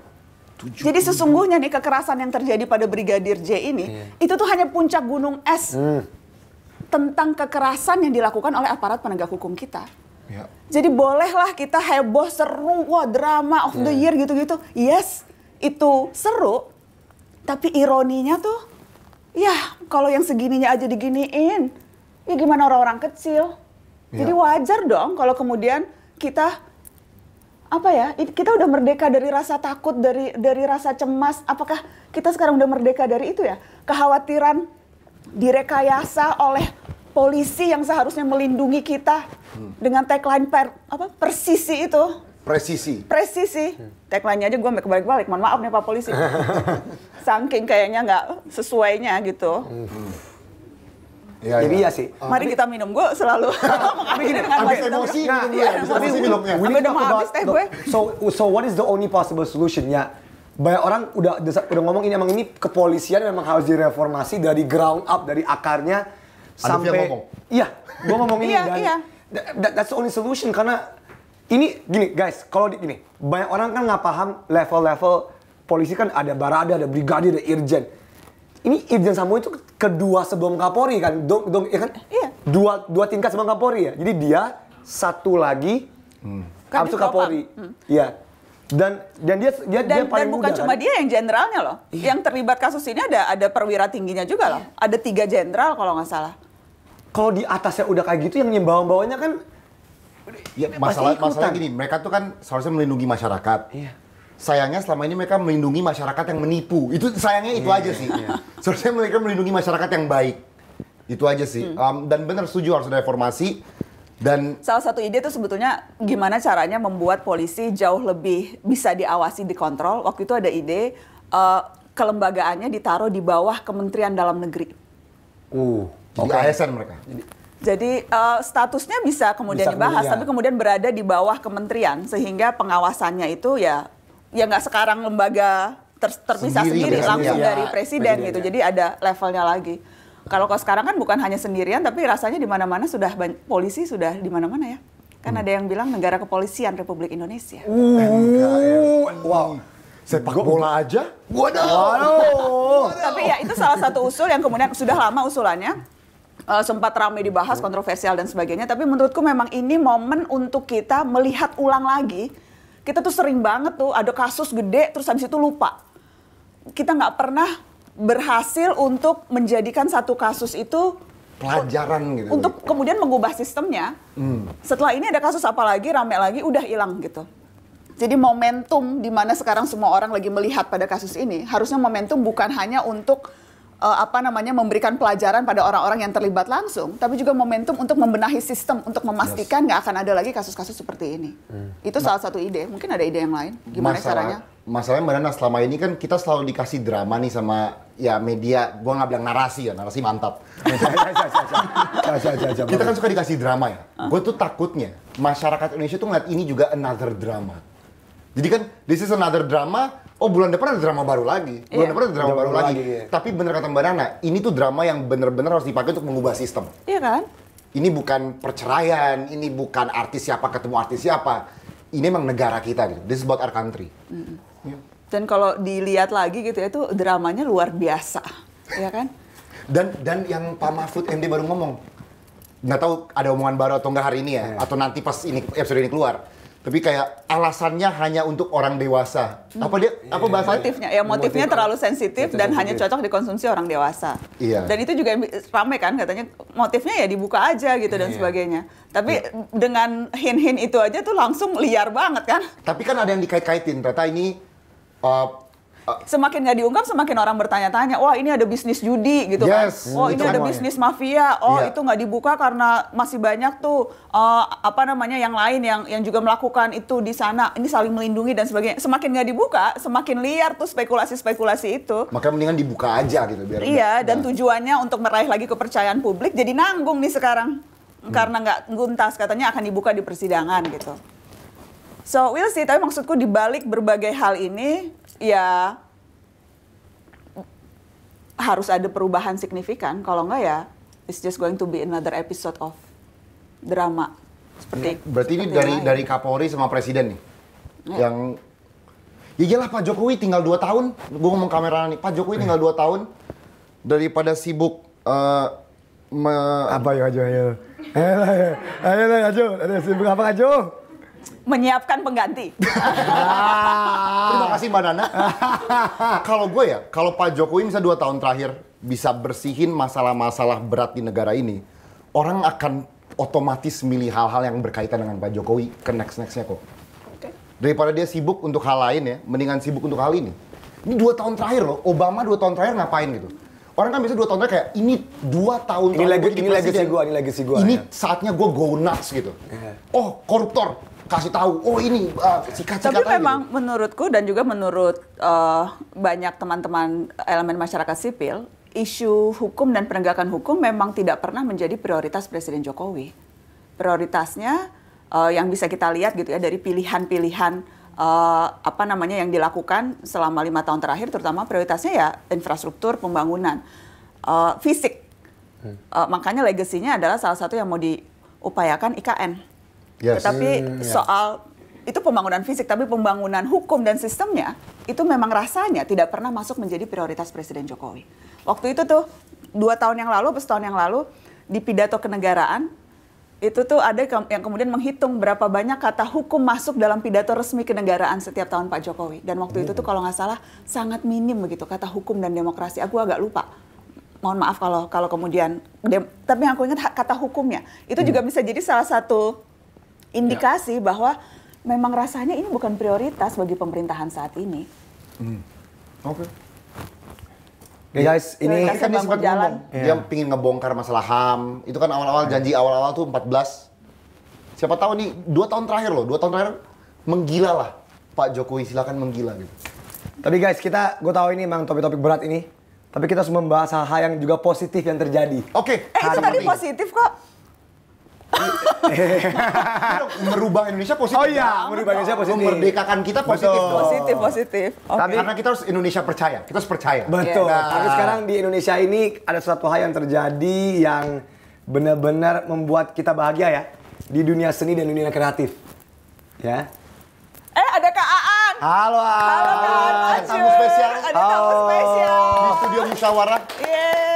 Jadi sesungguhnya nih kekerasan yang terjadi pada Brigadir J ini yeah. itu tuh hanya puncak gunung es mm. tentang kekerasan yang dilakukan oleh aparat penegak hukum kita. Ya. Jadi bolehlah kita heboh seru, wah drama of the ya. year gitu-gitu. Yes, itu seru. Tapi ironinya tuh, ya kalau yang segininya aja diginiin, ya gimana orang-orang kecil. Ya. Jadi wajar dong kalau kemudian kita apa ya kita udah merdeka dari rasa takut dari dari rasa cemas apakah kita sekarang udah merdeka dari itu ya kekhawatiran direkayasa oleh polisi yang seharusnya melindungi kita hmm. dengan tagline per, apa persisi itu presisi presisi hmm. tagline aja gue kebalik-balik mohon maaf nih pak polisi saking kayaknya nggak sesuainya gitu hmm. Ya, Jadi ya. ya sih. Ah, Mari kita minum. Gue selalu ah, mengakhiri dengan emosi nah, gitu, iya, ya. minum ya, minumnya. udah mau habis teh gue. So so what is the only possible solution ya? banyak orang udah udah ngomong ini emang ini kepolisian memang harus direformasi dari ground up dari akarnya sampai ngomong. Iya, gue ngomong ini iya, dan iya. That, that's the only solution karena ini gini guys, kalau gini banyak orang kan nggak paham level-level polisi kan ada barada, ada brigadir, ada irjen. Ini irjen samu itu kedua sebelum Kapolri kan, dong, dong, ya kan? Iya. Dua, dua tingkat sebelum Kapolri ya. Jadi dia satu lagi, hmm. Kan abis Kapolri. Hmm. Iya. Hmm. Dan dan dia dia, dan, dia paling dan bukan muda, cuma kan? dia yang jenderalnya loh. Iya. Yang terlibat kasus ini ada ada perwira tingginya juga loh. Iya. Ada tiga jenderal kalau nggak salah kalau di atasnya udah kayak gitu yang nyembawa bawahnya kan ya masalah masalah gini mereka tuh kan seharusnya melindungi masyarakat iya. sayangnya selama ini mereka melindungi masyarakat yang menipu itu sayangnya itu iya, aja sih iya. seharusnya mereka melindungi masyarakat yang baik itu aja sih hmm. um, dan benar setuju harus ada reformasi dan salah satu ide itu sebetulnya gimana caranya membuat polisi jauh lebih bisa diawasi, dikontrol. Waktu itu ada ide uh, kelembagaannya ditaruh di bawah Kementerian Dalam Negeri. Uh. Jadi okay. ASN mereka. Jadi, jadi uh, statusnya bisa kemudian bisa dibahas, kemudian. tapi kemudian berada di bawah kementerian sehingga pengawasannya itu ya ya nggak sekarang lembaga ter terpisah sendiri, sendiri langsung ya, dari presiden gitu. Ya. Jadi ada levelnya lagi. Kalau kalau sekarang kan bukan hanya sendirian, tapi rasanya di mana-mana sudah polisi sudah di mana-mana ya. Kan hmm. ada yang bilang negara kepolisian Republik Indonesia. Uh, wow sepak bola aja. Waduh. Waduh. Tapi ya itu salah satu usul yang kemudian sudah lama usulannya uh, sempat ramai dibahas, kontroversial dan sebagainya. Tapi menurutku memang ini momen untuk kita melihat ulang lagi. Kita tuh sering banget tuh ada kasus gede terus habis itu lupa. Kita nggak pernah berhasil untuk menjadikan satu kasus itu pelajaran gitu. Untuk kemudian mengubah sistemnya. Hmm. Setelah ini ada kasus apa lagi, rame lagi, udah hilang gitu. Jadi momentum di mana sekarang semua orang lagi melihat pada kasus ini, harusnya momentum bukan hanya untuk uh, apa namanya memberikan pelajaran pada orang-orang yang terlibat langsung, tapi juga momentum untuk membenahi sistem untuk memastikan nggak yes. akan ada lagi kasus-kasus seperti ini. Hmm. Itu Ma salah satu ide. Mungkin ada ide yang lain. Gimana masalah, caranya? Masalahnya Mbak Nana, selama ini kan kita selalu dikasih drama nih sama ya media, gua nggak bilang narasi ya, narasi mantap. kita kan suka dikasih drama ya. Gue tuh takutnya masyarakat Indonesia tuh ngeliat ini juga another drama. Jadi kan this is another drama oh bulan depan ada drama baru lagi, bulan yeah. depan ada drama, drama baru, baru lagi. lagi. Iya. Tapi bener kata Mbak Nana, ini tuh drama yang bener-bener harus dipakai untuk mengubah sistem. Iya kan? Ini bukan perceraian, ini bukan artis siapa ketemu artis siapa. Ini emang negara kita gitu. This is about our country. Mm. Yeah. Dan kalau dilihat lagi gitu ya, itu dramanya luar biasa, ya kan? dan dan yang Pak Mahfud MD baru ngomong, nggak tahu ada omongan baru atau enggak hari ini ya, yeah. atau nanti pas ini episode ini keluar tapi kayak alasannya hanya untuk orang dewasa. Hmm. Apa dia yeah. apa iya, bahasa motifnya? Ya motifnya Motif, terlalu sensitif dan hanya cocok dikonsumsi orang dewasa. Iya. Yeah. Dan itu juga rame kan katanya motifnya ya dibuka aja gitu yeah. dan iya. sebagainya. Tapi yeah. dengan hin-hin itu aja tuh langsung liar banget kan. Tapi kan ada yang dikait-kaitin ternyata ini uh, semakin nggak diungkap semakin orang bertanya-tanya wah ini ada bisnis judi gitu kan. yes, kan oh ini ada bisnis ya. mafia oh yeah. itu nggak dibuka karena masih banyak tuh uh, apa namanya yang lain yang yang juga melakukan itu di sana ini saling melindungi dan sebagainya semakin nggak dibuka semakin liar tuh spekulasi-spekulasi itu makanya mendingan dibuka aja gitu biar iya dan nah. tujuannya untuk meraih lagi kepercayaan publik jadi nanggung nih sekarang hmm. karena nggak guntas katanya akan dibuka di persidangan gitu So we'll see, tapi maksudku di balik berbagai hal ini ya harus ada perubahan signifikan. Kalau enggak ya, it's just going to be another episode of drama. Seperti. Iya, berarti seperti ini dari lain. dari Kapolri sama Presiden nih, ya. yang ya iyalah Pak Jokowi tinggal 2 tahun. Gue ngomong kamera nih, Pak Jokowi tinggal 2 tahun daripada sibuk uh, me... apa ya Jo? Eh, ayo ayo ayo ayo sibuk apa aja menyiapkan pengganti. Terima kasih Mbak Nana. kalau gue ya, kalau Pak Jokowi misalnya dua tahun terakhir bisa bersihin masalah-masalah berat di negara ini, orang akan otomatis milih hal-hal yang berkaitan dengan Pak Jokowi ke next-nextnya kok. Daripada dia sibuk untuk hal lain ya, mendingan sibuk untuk hal ini. Ini dua tahun terakhir loh, Obama dua tahun terakhir ngapain gitu. Orang kan bisa dua tahun terakhir kayak ini dua tahun ini lagi, ini legacy gue, ini lagi gue. Ini ya. saatnya gue go nuts gitu. Iya. Oh koruptor, kasih tahu oh ini uh, eh, sikat tapi aja memang gitu. menurutku dan juga menurut uh, banyak teman-teman elemen masyarakat sipil isu hukum dan penegakan hukum memang tidak pernah menjadi prioritas Presiden Jokowi prioritasnya uh, yang bisa kita lihat gitu ya dari pilihan-pilihan uh, apa namanya yang dilakukan selama lima tahun terakhir terutama prioritasnya ya infrastruktur pembangunan uh, fisik hmm. uh, makanya legasinya adalah salah satu yang mau diupayakan IKN Yes. Tetapi hmm, yes. Ya. soal itu pembangunan fisik, tapi pembangunan hukum dan sistemnya itu memang rasanya tidak pernah masuk menjadi prioritas Presiden Jokowi. Waktu itu tuh dua tahun yang lalu, setahun yang lalu di pidato kenegaraan itu tuh ada yang kemudian menghitung berapa banyak kata hukum masuk dalam pidato resmi kenegaraan setiap tahun Pak Jokowi. Dan waktu itu tuh kalau nggak salah sangat minim begitu kata hukum dan demokrasi. Aku agak lupa. Mohon maaf kalau kalau kemudian, tapi yang aku ingat kata hukumnya itu hmm. juga bisa jadi salah satu indikasi ya. bahwa memang rasanya ini bukan prioritas bagi pemerintahan saat ini. Hmm. Oke. Okay. Guys, Guys, ya, ini kan dia sempat jalan. ngomong, yeah. dia iya. pingin ngebongkar masalah HAM. Itu kan awal-awal iya. janji awal-awal tuh 14. Siapa tahu nih, dua tahun terakhir loh, dua tahun terakhir menggila lah Pak Jokowi, silakan menggila gitu. Tapi guys, kita, gue tahu ini memang topik-topik berat ini. Tapi kita harus membahas hal-hal yang juga positif yang terjadi. Oke. Okay. Eh, itu tadi positif kok. merubah Indonesia positif. Oh iya, merubah Indonesia positif. Memerdekakan kita positif. Betul. Positif, positif. Okay. Tapi karena kita harus Indonesia percaya, kita harus percaya. Betul. Nah, Tapi sekarang di Indonesia ini ada suatu hal yang terjadi yang benar-benar membuat kita bahagia ya di dunia seni dan dunia kreatif. Ya. Eh, ada Kak Aan. Halo, Halo, Kak Aan. Tamu spesial. Ada tamu spesial. Di studio musyawarah. Yeay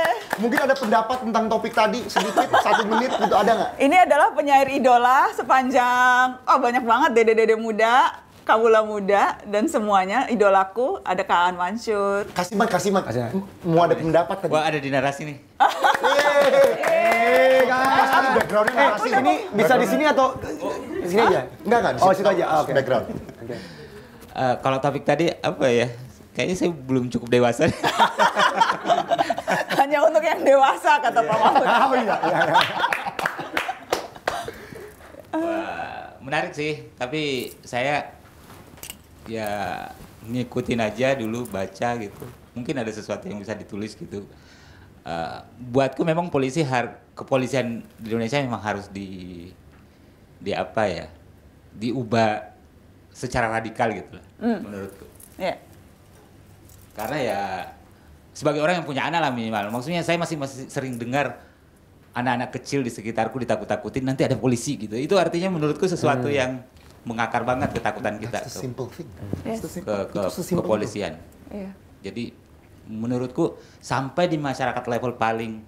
mungkin ada pendapat tentang topik tadi sedikit satu menit gitu ada nggak? Ini adalah penyair idola sepanjang oh banyak banget dede-dede muda. Kabula Muda dan semuanya idolaku ada Kaan Mansur. kasih Kasiman. Mau ada pendapat tadi. Wah, ada di narasi nih. Yeay. Kan narasi. Ini bisa di sini atau di sini aja? Enggak, enggak. Oh, situ aja. Ah, oke. Background. Oke. Eh, kalau topik tadi apa ya? Kayaknya saya belum cukup dewasa. hanya untuk yang dewasa kata Pak iya. Mahfud. Oh iya, iya. menarik sih, tapi saya ya ngikutin aja dulu baca gitu. Mungkin ada sesuatu yang bisa ditulis gitu. Uh, buatku memang polisi har kepolisian di Indonesia memang harus di di apa ya diubah secara radikal gitu lah mm. menurutku. Yeah. Karena ya sebagai orang yang punya anak lah minimal. Maksudnya saya masih masih sering dengar anak-anak kecil di sekitarku ditakut-takutin nanti ada polisi gitu. Itu artinya menurutku sesuatu hmm. yang mengakar banget ketakutan kita That's the simple thing. ke ke, ke kepolisian. Yeah. Jadi menurutku sampai di masyarakat level paling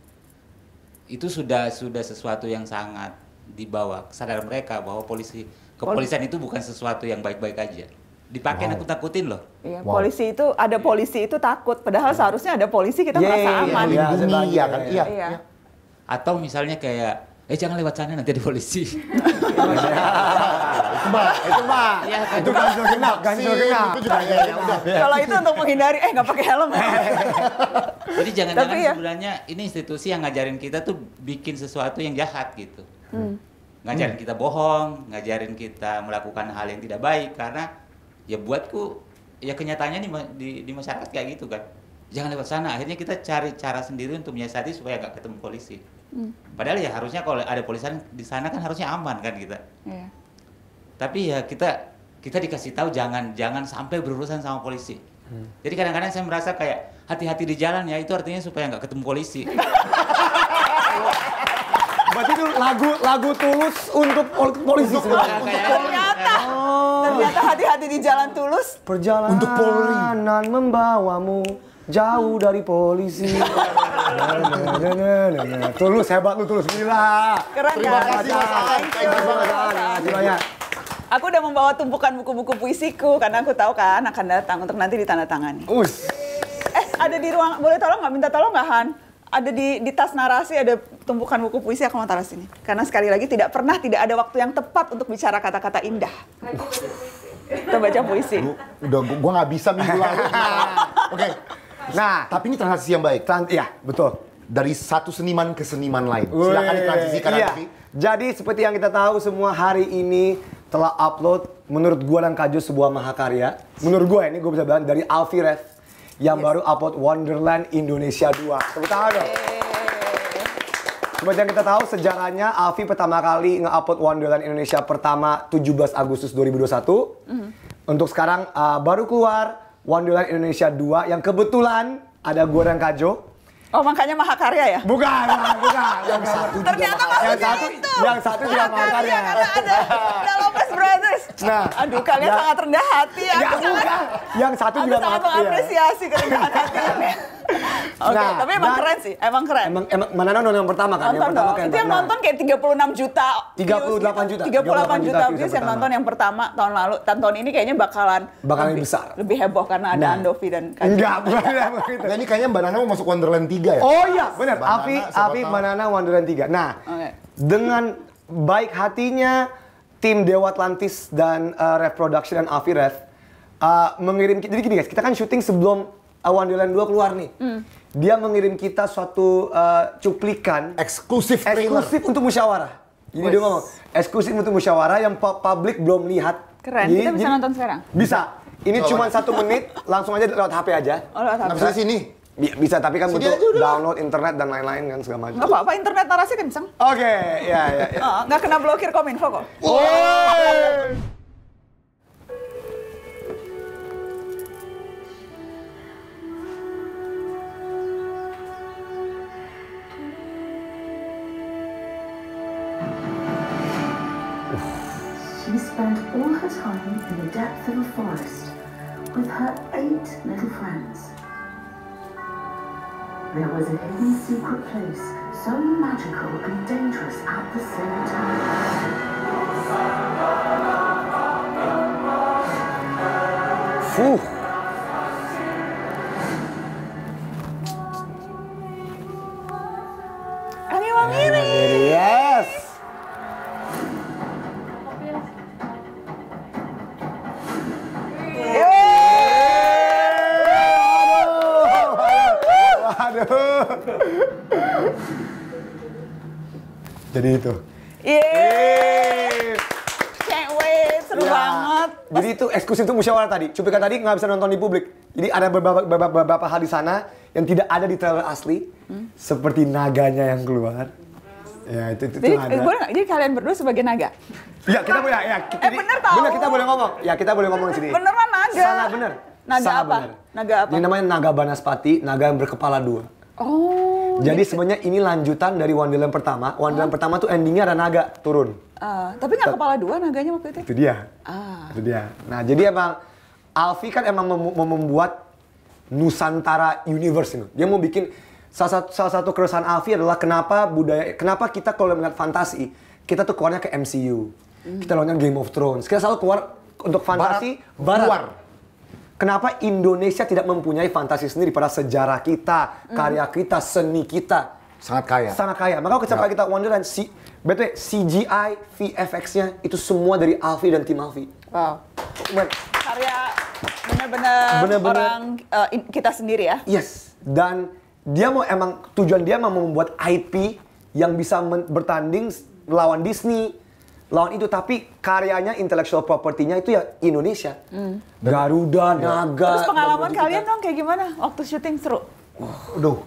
itu sudah sudah sesuatu yang sangat dibawa kesadaran mereka bahwa polisi kepolisian itu bukan sesuatu yang baik-baik aja dipakai wow. aku takutin loh. Iya, wow. polisi itu ada polisi itu takut padahal iya. seharusnya ada polisi kita yeah, merasa iya, iya. aman. Iya, iya, iya kan. Iya. iya. Atau misalnya kayak eh jangan lewat sana nanti ada polisi. itu mah, itu mah. Kan? itu ganjil genap, ganjil genap. Itu juga ya, Kalau itu untuk menghindari eh nggak pakai helm. Jadi jangan-jangan ya. sebenarnya ini institusi yang ngajarin kita tuh bikin sesuatu yang jahat gitu. Hmm. Ngajarin hmm. kita bohong, ngajarin kita melakukan hal yang tidak baik karena ya buatku ya kenyataannya di, di, di masyarakat kayak gitu kan jangan lewat sana akhirnya kita cari cara sendiri untuk menyiasati supaya nggak ketemu polisi hmm. padahal ya harusnya kalau ada polisi di sana kan harusnya aman kan kita yeah. tapi ya kita kita dikasih tahu jangan jangan sampai berurusan sama polisi hmm. jadi kadang-kadang saya merasa kayak hati-hati di jalan ya itu artinya supaya nggak ketemu polisi Berarti itu lagu lagu tulus untuk polisi sebenarnya. Ternyata. Ternyata hati-hati di jalan tulus. Perjalanan untuk Polri. membawamu jauh dari polisi. tulus hebat lu tulus gila. Keren Terima kasih Mas Aan. Terima kasih banyak. Aku udah membawa tumpukan buku-buku puisiku karena aku tahu kan akan datang untuk nanti ditandatangani. Us. Eh, ada di ruang boleh tolong nggak minta tolong nggak Han? ada di di tas narasi ada tumpukan buku puisi aku mau taruh sini. Karena sekali lagi tidak pernah tidak ada waktu yang tepat untuk bicara kata-kata indah. Kita baca puisi. Lu, udah gua nggak bisa minggu lalu. Nah. Oke. Okay. Nah, tapi ini transisi yang baik. Trans ya, betul. Dari satu seniman ke seniman lain. Silakan ditransisikan iya. nanti. Jadi seperti yang kita tahu semua hari ini telah upload menurut gua dan Kajo sebuah mahakarya. Menurut gua ini gua bisa bilang dari Alfi Ref yang yes. baru upload Wonderland Indonesia 2. Tepuk tangan dong. Seperti yang kita tahu sejarahnya Avi pertama kali nge-upload Wonderland Indonesia pertama 17 Agustus 2021. Mm -hmm. Untuk sekarang uh, baru keluar Wonderland Indonesia 2 yang kebetulan ada gue dan Kajo. Oh makanya Mahakarya ya? Bukan, bukan. bukan. yang satu Ternyata maksudnya yang satu, itu. Yang satu juga Mahakarya. Karena ada, The Lopez Brothers. Nah, aduh kalian ya, sangat rendah hati. Ya, bukan. Ya, yang satu juga Mahakarya. Aku sangat mengapresiasi kerendahan hati ini. Oke, okay, nah, tapi emang nah, keren sih, emang keren. Emang, emang mana nonton yang pertama kan? Nonton yang pertama kan. Itu yang nonton kayak 36 juta. 38 gitu. juta. 38, 38 juta views yang nonton yang pertama tahun lalu. Tahun, tahun ini kayaknya bakalan bakalan lebih, besar. Lebih heboh karena ada nah. Andovi dan Kak. Enggak, enggak gitu. Nah, ini kayaknya Mbak Nana mau masuk Wonderland 3 ya? Oh iya, benar. Api Api Mbak Nana Wonderland 3. Nah, okay. dengan baik hatinya tim Dewa Atlantis dan uh, Rev dan Avi Rev uh, mengirim jadi gini guys, kita kan syuting sebelum Awan Dylan 2 keluar nih. Mm. Dia mengirim kita suatu uh, cuplikan eksklusif eksklusif untuk musyawarah. Jadi dia ngomong eksklusif untuk musyawarah yang publik belum lihat. Keren. Jadi, kita bisa jadi, nonton sekarang. Bisa. Ini oh, cuma satu menit, langsung aja lewat HP aja. Oh, lewat HP. Bisa nah, sini. Bisa, tapi kan butuh download internet dan lain-lain kan segala macam. apa-apa, internet narasi kenceng. Oke, okay, ya, ya, ya. Oh, gak kena blokir kominfo kok. Wow. Oh. time in the depth of a forest with her eight little friends. There was a hidden secret place so magical and dangerous at the same time. Whew. jadi itu Yeay. Cewek, seru ya. banget. Jadi itu eksklusif itu musyawarah tadi. Cuplikan tadi nggak bisa nonton di publik. Jadi ada beberapa, beberapa, beberapa hal di sana yang tidak ada di trailer asli, hmm? seperti naganya yang keluar. Ya itu, itu, jadi, itu ada. Boleh, jadi kalian berdua sebagai naga. Iya, kita boleh ya. Eh, kita, eh, bener tau. Bener kita boleh ngomong. Ya kita boleh ngomong di sini. mana naga. Sangat bener. Naga Sangat apa? Bener. Naga apa? Ini namanya naga banaspati, naga yang berkepala dua. Oh. Jadi sebenarnya ini lanjutan dari Wonderland pertama. Wonderland oh. pertama tuh endingnya ada naga turun. Uh, tapi nggak kepala dua naganya waktu itu? Itu dia. Ah. Itu dia. Nah jadi emang Alfi kan emang mau membuat Nusantara Universe ini. Dia mau bikin salah satu, salah satu keresahan Alfi adalah kenapa budaya kenapa kita kalau melihat fantasi kita tuh keluarnya ke MCU. Hmm. Kita lawannya Game of Thrones. Kita selalu keluar untuk fantasi barat. barat. barat. Kenapa Indonesia tidak mempunyai fantasi sendiri pada sejarah kita, mm. karya kita, seni kita? Sangat kaya. Sangat kaya. Maka ketika yeah. kita wonder dan si, betul CGI, VFX-nya itu semua dari Alfi dan tim Alfi. Wow. Men. Karya benar-benar orang uh, kita sendiri ya. Yes. Dan dia mau emang tujuan dia mau membuat IP yang bisa bertanding lawan Disney, lawan itu tapi karyanya intellectual propertinya itu ya Indonesia mm. Garuda Naga terus pengalaman kalian kita. Kan? dong kayak gimana waktu syuting seru aduh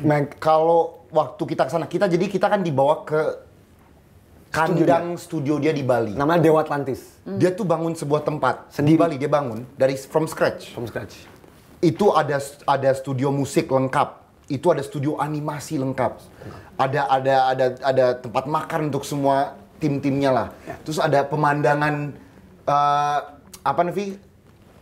Men, kalau waktu kita ke sana kita jadi kita kan dibawa ke kandang studio dia di Bali namanya Dewa Atlantis mm. dia tuh bangun sebuah tempat Sendiri. di Bali dia bangun dari from scratch from scratch itu ada ada studio musik lengkap itu ada studio animasi lengkap ada ada ada ada tempat makan untuk semua tim-timnya lah. Ya. Terus ada pemandangan uh, apa nih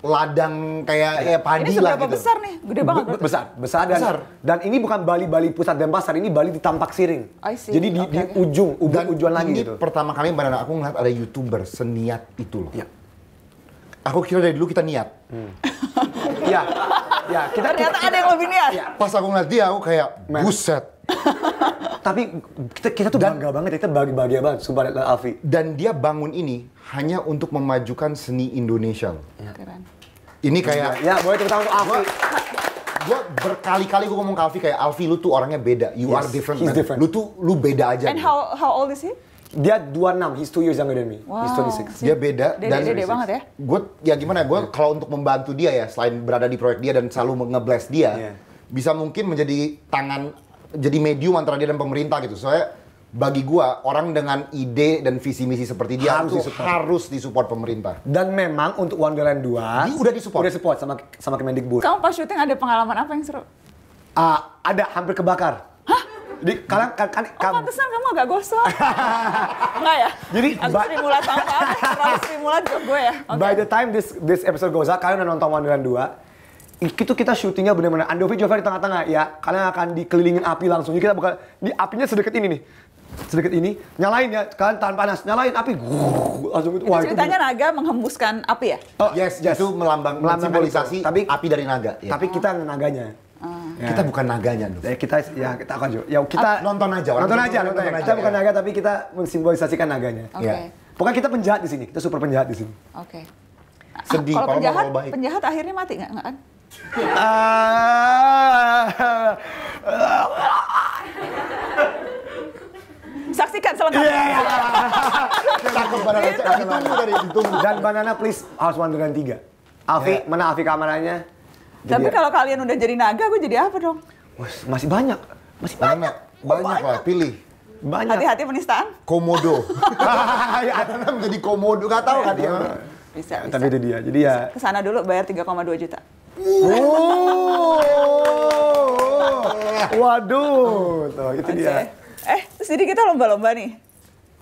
ladang kayak iya. ya, padi ini lah gitu. Ini besar nih? Gede banget. Be besar, besar dan besar. dan ini bukan Bali-Bali pusat dan pasar, ini Bali di Tampak Siring. Jadi di, okay. di ujung, ujung dan ujung lagi ini gitu. pertama kali Mbak aku ngeliat ada YouTuber seniat itu loh. Ya. Aku kira dari dulu kita niat. Hmm. ya, ya kita, Ternyata kita, kita, ada yang lebih niat. Ya, pas aku ngeliat dia, aku kayak Man. buset. tapi kita, kita tuh bangga dan, banget, kita bahagia, bahagia banget, sumpah Alfi. Dan dia bangun ini hanya untuk memajukan seni Indonesia. Iya. Keren. Ini kayak... Ya, boleh tepuk tangan Alfi. Gue berkali-kali gue ngomong ke Alfi kayak, Alfi lu tuh orangnya beda, you yes, are different, man. different. Lu tuh, lu beda aja. And how, how old is he? Dia 26, he's 2 years younger than me. Wow. He's 26. Dia beda dede, dan dede banget ya. Gue ya gimana gue yeah. kalau untuk membantu dia ya selain berada di proyek dia dan selalu iya. nge bless dia. Yeah. Bisa mungkin menjadi tangan jadi medium antara dia dan pemerintah gitu. Soalnya bagi gua orang dengan ide dan visi misi seperti dia harus disupport. harus disupport pemerintah. Dan memang untuk Wonderland 2 Di, udah disupport. Udah support sama sama Kemendikbud. Kamu pas syuting ada pengalaman apa yang seru? Uh, ada hampir kebakar. Hah? kalian kan, kan oh, kamu. pantesan kamu agak gosong. Enggak ya? Jadi aku stimulat apa? Terlalu stimulat gue ya. Okay. By the time this this episode goes out, kalian udah nonton Wonderland 2 itu kita syutingnya benar-benar Andovi Jovan di tengah-tengah ya. Kalian akan dikelilingin api langsung. Jadi kita bakal di apinya sedekat ini nih sedekat ini nyalain ya kalian tahan panas nyalain api Wuh, langsung itu wah ceritanya naga menghembuskan api ya oh, yes, yes itu melambang melambang simbolisasi tapi api dari naga ya. tapi kita ah. naganya nya ah. Kita bukan naganya nya Ya, eh, kita ya kita akan ya kita A ah, nonton aja. nonton, aja, nonton, aja. Kita bukan ya. naga tapi kita mensimbolisasikan naganya. Oke. Okay. Ya. Pokoknya kita penjahat di sini. Kita super penjahat di sini. Oke. Okay. Sedih kalau penjahat, penjahat akhirnya mati enggak kan? Ah. Saksikan sebentar. Iya, iya. Takut banana cek. Ditunggu dari ditunggu. Dan banana please harus Wonderland tiga Alfi, yeah. mana Alfi kameranya? Tapi ya. kalau kalian udah jadi naga, gue jadi apa dong? Wes, masih banyak. Masih banyak. Banyak, banyak, lah, pilih. Banyak. Hati-hati penistaan. Komodo. ya, karena menjadi komodo, gak tau kan dia. Iya. Bisa, bisa. Tapi itu dia. Jadi ya kesana dulu bayar 3,2 juta. Oh. Waduh, tuh itu dia. Eh, terus jadi kita lomba-lomba nih.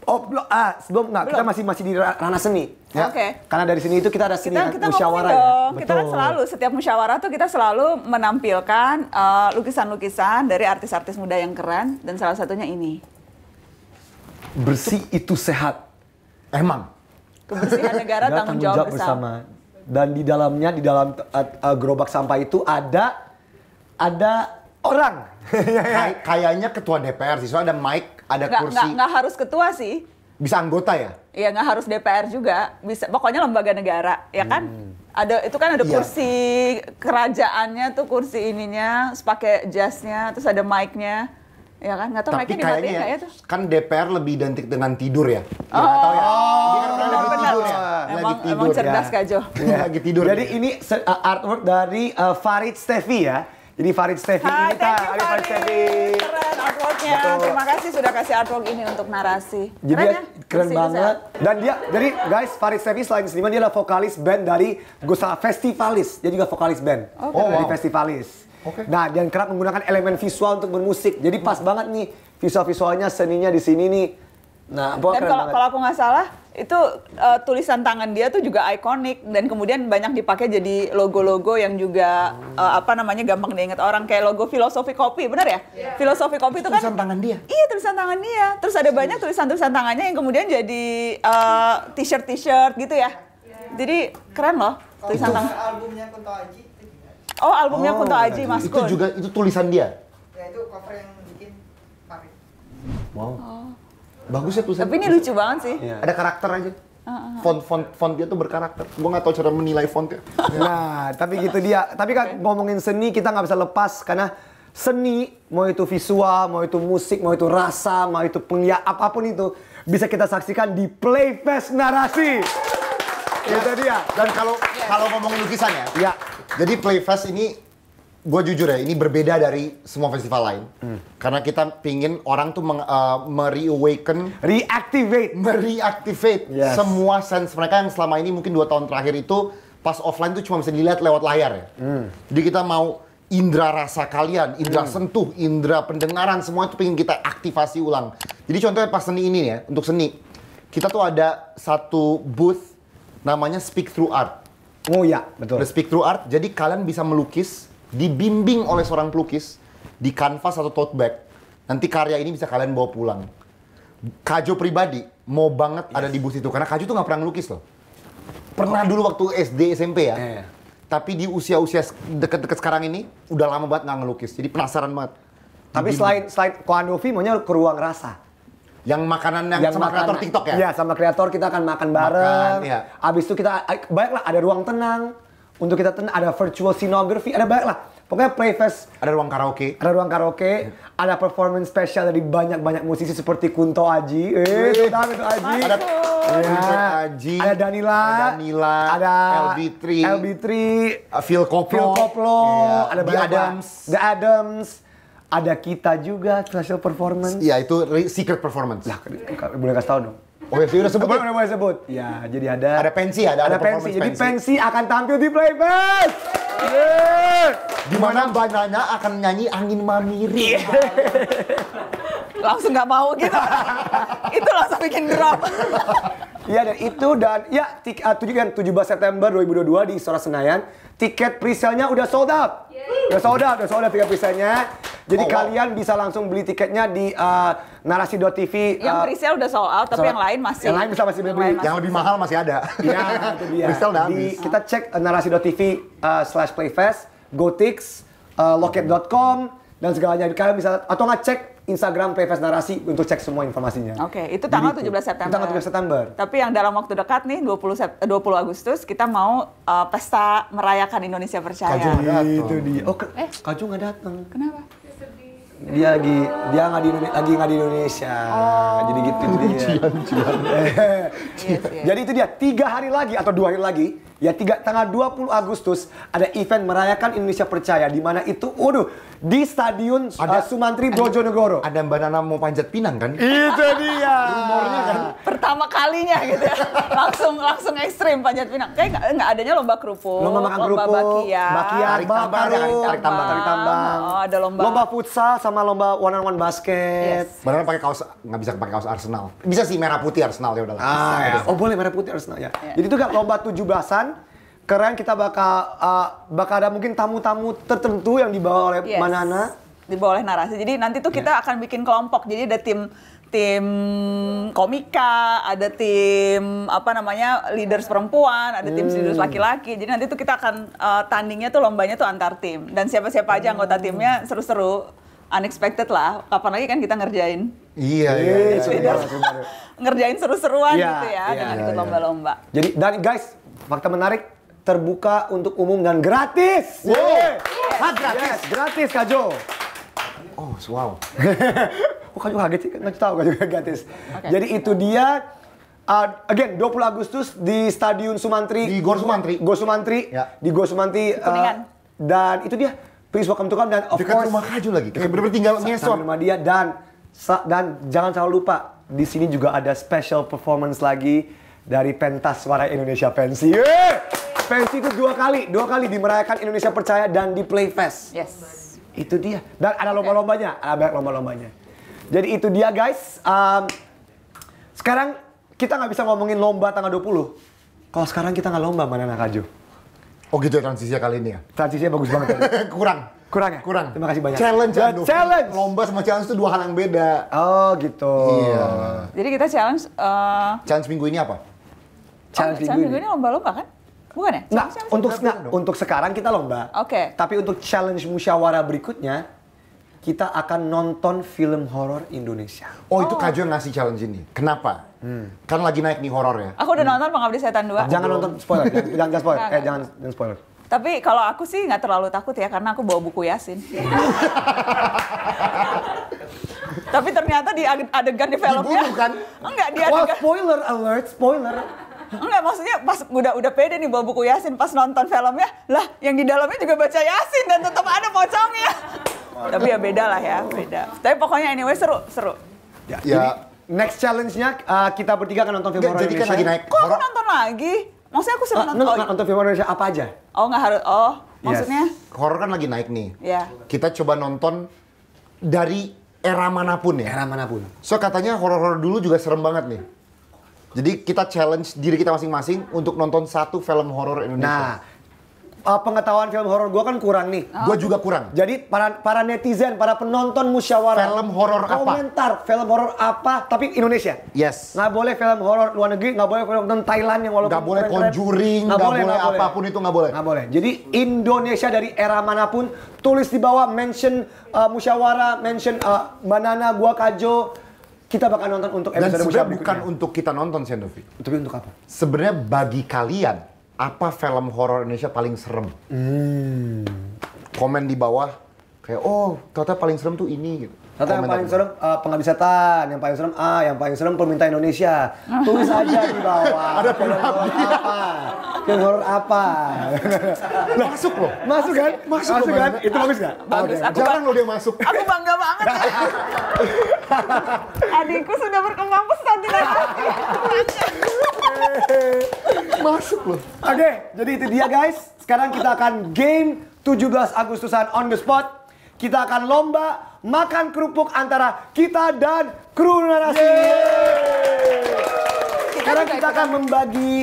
Oh, belum ah, sebelum enggak, belum. kita masih masih di ranah seni. Ya? Oke. Okay. Karena dari sini itu kita ada seni kita, kita musyawarah. Ya? Kita kan selalu setiap musyawarah tuh kita selalu menampilkan eh, lukisan-lukisan uh, lukisan -lukisan dari artis-artis muda yang keren dan salah satunya ini. Bersih itu sehat. Emang. Kebersihan negara tanggung, tanggung jawab bersama. bersama. Dan di dalamnya di dalam uh, uh, gerobak sampah itu ada ada orang. Kay iya, iya. kayaknya ketua DPR sih. Soalnya ada mic, ada nggak, kursi. Nggak, nggak harus ketua sih. Bisa anggota ya? Iya, nggak harus DPR juga. Bisa pokoknya lembaga negara, ya kan? Hmm. Ada itu kan ada iya. kursi kerajaannya tuh kursi ininya, pakai jasnya, terus ada mic-nya Ya kan, nggak tahu Tapi kayaknya ya tuh. Kan DPR lebih identik dengan tidur ya. Oh, ya, tahu ya. Oh, kan tidur ya. Emang, tidur emang ya. cerdas ya. Kak Ya, lagi tidur. Jadi ini uh, artwork dari uh, Farid Stevi ya. Jadi Farid Stevi ini kita ada Farid Stevi. Keren artworknya. Betul. Terima kasih sudah kasih artwork ini untuk narasi. Jadi keren, ya? keren banget. Dan dia, jadi guys Farid Stevi selain seniman dia adalah vokalis band dari Gusa Festivalis. Dia juga vokalis band oh, dari wow. Festivalis. Okay. Nah, dan kerap menggunakan elemen visual untuk bermusik. Jadi pas hmm. banget nih visual-visualnya seninya di sini nih. Nah, dan kalau kalau aku nggak salah itu uh, tulisan tangan dia tuh juga ikonik dan kemudian banyak dipakai jadi logo-logo yang juga hmm. uh, apa namanya gampang diingat orang kayak logo filosofi kopi bener ya yeah. filosofi kopi itu, kan tulisan tangan dia iya tulisan tangan dia terus ada banyak tulisan-tulisan tangannya yang kemudian jadi uh, eh, t-shirt t-shirt gitu ya yeah. Iya. jadi keren loh tulisan tangan albumnya Kunto Aji Oh, albumnya oh, Kunto Aji, iya. Mas Itu juga itu tulisan dia. Ya, itu cover yang bikin Farid. Wow. Oh. Bagus ya tulisan. Tapi ini lucu banget sih. Ya. Ada karakter aja. Ah, ah, ah. Font font font dia tuh berkarakter. Gue gak tau cara menilai fontnya. nah, tapi gitu dia. Tapi kan ngomongin seni kita gak bisa lepas karena seni mau itu visual, mau itu musik, mau itu rasa, mau itu penglihat, apapun itu bisa kita saksikan di Playfest Narasi. Ya. Itu dia. Dan kalau kalau ngomongin lukisan ya, ya. Jadi Play Playfest ini gue jujur ya ini berbeda dari semua festival lain hmm. karena kita pingin orang tuh meng, uh, mereawaken reactivate mereactivate yes. semua sense mereka yang selama ini mungkin dua tahun terakhir itu pas offline tuh cuma bisa dilihat lewat layar ya hmm. jadi kita mau indera rasa kalian indera hmm. sentuh indera pendengaran semua itu pingin kita aktivasi ulang jadi contohnya pas seni ini ya untuk seni kita tuh ada satu booth namanya speak through art Oh iya betul. The Speak Through Art. Jadi kalian bisa melukis, dibimbing oleh seorang pelukis di kanvas atau tote bag. Nanti karya ini bisa kalian bawa pulang. Kajo pribadi mau banget yes. ada di bus itu karena Kajo tuh nggak pernah ngelukis loh. Pernah dulu waktu SD SMP ya. Eh. Tapi di usia-usia deket-deket sekarang ini udah lama banget nggak ngelukis. Jadi penasaran banget. Tapi selain selain Ko maunya ke ruang rasa. Yang makanan yang, yang sama makanan, kreator TikTok ya? Iya, sama kreator kita akan makan bareng. Makan, ya. Abis itu kita baiklah ada ruang tenang untuk kita tenang, ada virtual scenography, ada baiklah. Pokoknya playfest. Ada ruang karaoke. Ada ruang karaoke. Hmm. Ada performance spesial dari banyak-banyak musisi seperti Kunto Aji. Eh, sedang Aji. Ada ya. Aji. Ada Danila. Ada Danila. Ada LB3. LB3. Phil Koplo. Phil Koplo. Yeah. Ada The Adams. The Adams ada kita juga special performance. Iya itu secret performance. Lah, boleh kasih tau dong. Oh iya, ya, sudah sebut. yang boleh sebut. Iya. jadi ada ada pensi, ada ada, pensi. Jadi pensi. akan tampil di Playfest. Yeah. Di mana Banana akan nyanyi Angin Mamiri. Yeah. langsung nggak mau gitu. Itu langsung bikin drop. Iya dan itu dan ya tiga ah, tujuh kan tujuh belas September dua dua ribu dua di Istora Senayan. Tiket presale-nya udah sold out. Udah sold out, udah sold out tiket presale-nya. Jadi oh, kalian bisa langsung beli tiketnya di uh, ah, narasi.tv. Yang uh, udah sold out, tapi yang lain masih. Yang lain bisa masih beli. Yang, yang lebih mahal masih ada. Iya, itu dia. Presale udah habis. Kita cek uh, eh, narasi.tv uh, slash playfest, gotix, uh, loket.com, dan segalanya. Kalian bisa, atau ngecek Instagram Prefest Narasi untuk cek semua informasinya. Oke, okay, itu tanggal Jadi, 17 September. Tanggal 17 September. Tapi yang dalam waktu dekat nih 20 20 eh, Agustus kita mau uh, pesta merayakan Indonesia Percaya. Kaju nggak datang. Iya. Itu dia. Oh, ke eh. Kaju nggak datang. Kenapa? dia lagi dia nggak di lagi nggak di Indonesia oh. jadi gitu dia. cian, cian. yes, yes. jadi itu dia tiga hari lagi atau dua hari lagi ya tiga, tanggal 20 Agustus ada event merayakan Indonesia Percaya di mana itu waduh di stadion uh, ada, uh, Sumantri Bojonegoro. Ada Mbak Nana mau panjat pinang kan? Itu dia. Rumornya kan pertama kalinya gitu. Ya. langsung langsung ekstrim panjat pinang. Kayak nggak nggak adanya lomba kerupuk, lomba makan kerupuk, lomba bakia, bakia tarik tambang, tarik tambang, tarik tambang. Oh, ada lomba. Lomba futsal sama lomba one on one basket. Yes. Benar pakai kaos nggak bisa pakai kaos Arsenal. Bisa sih merah putih Arsenal ya udah. Ah, ya. Oh boleh merah putih Arsenal ya. Yeah. Jadi itu kan lomba tujuh belasan Keren, kita bakal uh, bakal ada mungkin tamu-tamu tertentu yang dibawa oleh yes. Manana. Dibawa oleh narasi. Jadi nanti tuh kita yeah. akan bikin kelompok. Jadi ada tim tim komika, ada tim apa namanya leaders perempuan, ada tim hmm. leaders laki-laki. Jadi nanti tuh kita akan uh, tandingnya tuh lombanya tuh antar tim dan siapa-siapa aja anggota hmm. timnya seru-seru, unexpected lah. Kapan lagi kan kita ngerjain? Iya, eh, iya, iya, iya, iya. ngerjain seru-seruan iya, gitu ya iya, dengan iya, iya. lomba-lomba. Jadi dan guys fakta menarik terbuka untuk umum dan gratis. Wow. Yeah. Iya. Yes. gratis. Yes. Gratis Kak Jo. Oh, wow. oh, Kak Jo kaget sih, nggak tahu Kak Jo gratis. Okay. Jadi itu dia uh, again 20 Agustus di Stadion Sumantri. Di Gor Sumantri. Gor Sumantri. Ya. Di Gor Sumantri. Uh, dan itu dia Please welcome to come dan of Dekat course. rumah Kak Jo lagi. Kayak bener-bener tinggal ngesot. rumah dia dan dan jangan selalu lupa di sini juga ada special performance lagi dari pentas suara Indonesia Pensi. Yeah! pensi itu dua kali, dua kali dimerayakan Indonesia Percaya dan di Play Playfest. Yes. Itu dia. Dan ada lomba-lombanya, ada banyak lomba-lombanya. Jadi itu dia guys. Um, sekarang kita nggak bisa ngomongin lomba tanggal 20. Kalau sekarang kita nggak lomba, mana nakaju? Oh gitu ya transisinya kali ini ya? Transisinya bagus banget. Kurang. Kurang ya? Kurang. Terima kasih banyak. Challenge ya, Challenge. Lomba sama challenge itu dua hal yang beda. Oh gitu. Iya. Jadi kita challenge. Uh... Challenge minggu ini apa? oh, challenge minggu ini lomba-lomba kan? Bukan ya? Enggak. untuk, enggak. untuk sekarang kita lomba. Oke. Okay. Tapi untuk challenge musyawarah berikutnya, kita akan nonton film horor Indonesia. Oh, oh. itu Kak yang ngasih challenge ini. Kenapa? Hmm. Kan lagi naik nih horornya. Aku udah hmm. nonton Pengabdi Setan 2. Jangan nonton spoiler, jangan, jangan spoiler. Nah, eh, jangan, jangan spoiler. Tapi kalau aku sih nggak terlalu takut ya karena aku bawa buku Yasin. Tapi ternyata di adegan di filmnya Dibunuh kan? Enggak, di adegan. Wah, spoiler alert, spoiler. Enggak maksudnya pas udah udah pede nih bawa buku Yasin pas nonton filmnya lah yang di dalamnya juga baca Yasin dan tetap ada pocongnya. Tapi ya beda lah ya, beda. Tapi pokoknya anyway seru, seru. Ya, ya next challenge-nya uh, kita bertiga akan nonton film horor Indonesia. Jadi kan lagi naik. Kok aku nonton lagi? Maksudnya aku sering ah, nonton. Nonton, nonton film Indonesia apa aja? Oh nggak harus. Oh maksudnya? Yes. Horor kan lagi naik nih. Iya. Yeah. Kita coba nonton dari era manapun ya. Era manapun. So katanya horor-horor dulu juga serem banget nih. Jadi kita challenge diri kita masing-masing untuk nonton satu film horor Indonesia. Nah, uh, pengetahuan film horor gue kan kurang nih. Oh. Gue juga kurang. Jadi para para netizen, para penonton musyawarah. Film horor apa? Komentar film horor apa tapi Indonesia. Yes. Nggak boleh film horor luar negeri, nggak boleh film Thailand yang walaupun nggak boleh conjuring, nggak boleh, boleh apapun itu nggak boleh. Nggak boleh. Jadi Indonesia dari era manapun tulis di bawah mention uh, musyawarah, mention uh, banana gua kajo kita bakal nonton untuk episode Dan sebenarnya bukan untuk kita nonton Sendovi. Tapi untuk apa? Sebenarnya bagi kalian apa film horor Indonesia paling serem? Hmm. Komen di bawah kayak oh ternyata paling serem tuh ini gitu. Kata yang paling serem uh, eh, pengabdi yang paling serem ah, yang paling serem permintaan Indonesia. Tulis aja di bawah. Ada film apa? Film horor apa? masuk loh. Masuk kan? Masuk, masuk kan? Itu bagus gak? Bagus. Okay. Jarang loh dia masuk. Aku bangga banget. Adikku sudah berkembang pesat di Masuk loh. Oke, okay, jadi itu dia guys. Sekarang kita akan game 17 Agustusan on the spot. Kita akan lomba makan kerupuk antara kita dan kru narasi. Sekarang kita akan membagi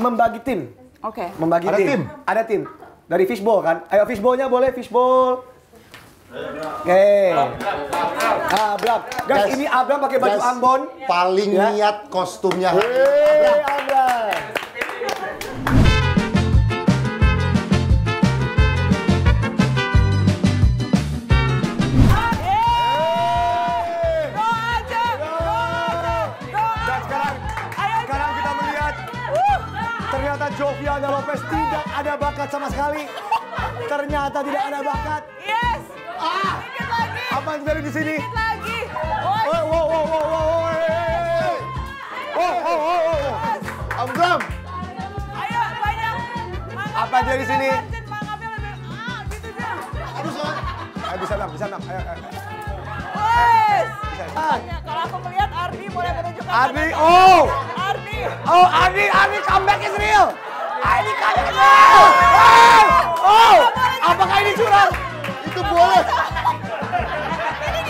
membagi tim. Oke. Okay. Membagi Ada tim. tim. Ada tim. Dari fishbowl kan? Ayo fishbowlnya boleh fishbowl. Eh, Abram. Guys, ini Abram pakai baju Ambon. Paling ya. niat kostumnya. Hey, Abram. Joviana Lopez tidak ada bakat sama sekali. Ternyata tidak ada bakat. Yes. Ah. lagi. Apa yang terjadi di sini? lagi. Oh. Wow, wow, wow, wow, wow. Oh, oh, oh, oh. oh. oh, Ayo, banyak. Apa jadi di sini? Ah, gitu, Aduh, eh, Ayo, bisa enam, bisa enam. Ayo, ayo. Wes. Kalau aku melihat Ardi mulai menunjukkan. Ardi, oh. Ardi. Oh, Ardi, Ardi comeback is real. Ardi comeback is real. Oh. Oh, apakah ini curang? Itu boleh.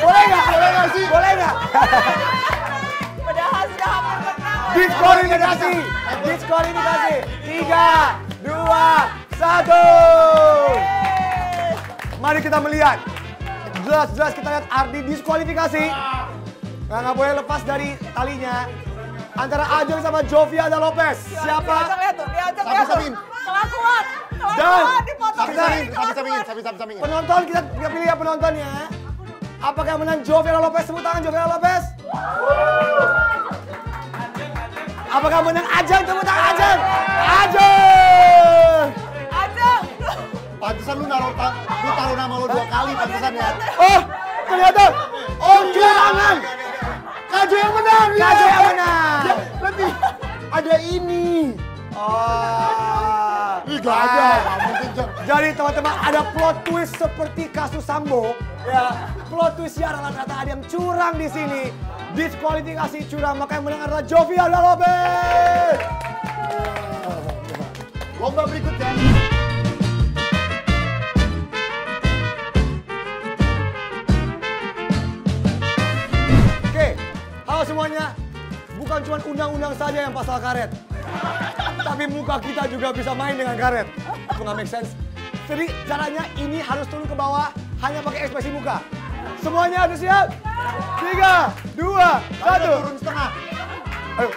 Boleh nggak? Boleh nggak sih? Boleh nggak? Padahal sudah hampir menang. Diskualifikasi. Diskualifikasi. Tiga, dua, satu. Mari kita melihat. Jelas-jelas kita lihat Ardi diskualifikasi. Nggak, nggak boleh lepas dari talinya. Antara Ajeng sama Jovia dan Lopez. Siapa? Lihat tuh, lihat tuh, lihat tuh. Kelakuan. Dan sampingin, Penonton kita pilih ya penontonnya. Eh. Apakah menang Jovela Lopez? Sebut tangan Jovela Lopez. Apakah menang Ajeng? sebut tangan Ajeng. Ajeng. Ajeng. Pantesan lu naruh tang, lu taruh nama lu dua kali pantesan ya. Oh, ternyata Oh, curangan. Kajo yang menang. Kajo yang iya. menang. Lebih iya, ada ini. Oh. Ih ah, ada, Jadi teman-teman ada plot twist seperti kasus Sambo. Ya, plot twistnya adalah ternyata ada yang curang di sini. Diskualifikasi curang, makanya menang adalah Jovial Dalobe. Lomba berikutnya. Oke, halo semuanya. Bukan cuma undang-undang saja yang pasal karet tapi muka kita juga bisa main dengan karet. Aku gak make sense. Jadi caranya ini harus turun ke bawah hanya pakai ekspresi muka. Semuanya harus siap? Tiga, dua, satu. Turun setengah. Ayo,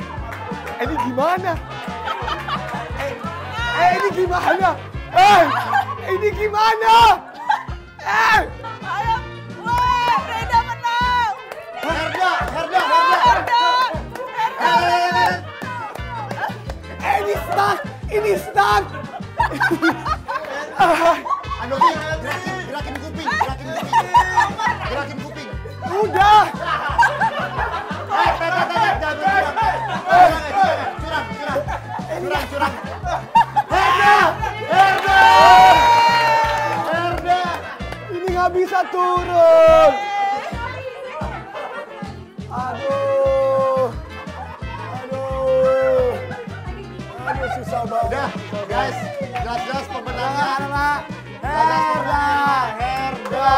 eh, ini gimana? Eh, eh ini gimana? Eh, ini gimana? Eh. Ayo, woi, Herda menang. Herda, Herda, Herda. Herda. Herda. Eh, Ini stuck. Ano Aduh, gerakin, gerakin kuping, gerakin kuping. Gerakin kuping. Udah. Eh, Herda, Herda, Herda. Ini nggak bisa turun. Udah, guys, jelas-jelas pemenangnya adalah Herda, Herda.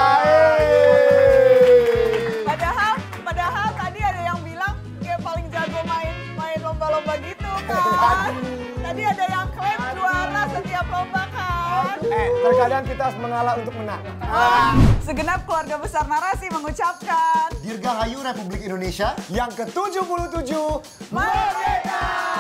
Padahal, padahal tadi ada yang bilang dia paling jago main main lomba-lomba gitu kan. Tadi ada yang klaim juara setiap lomba kan. Eh, terkadang kita harus mengalah untuk menang. Segenap keluarga besar Narasi mengucapkan Dirga Dirgahayu Republik Indonesia yang ke-77 Merdeka!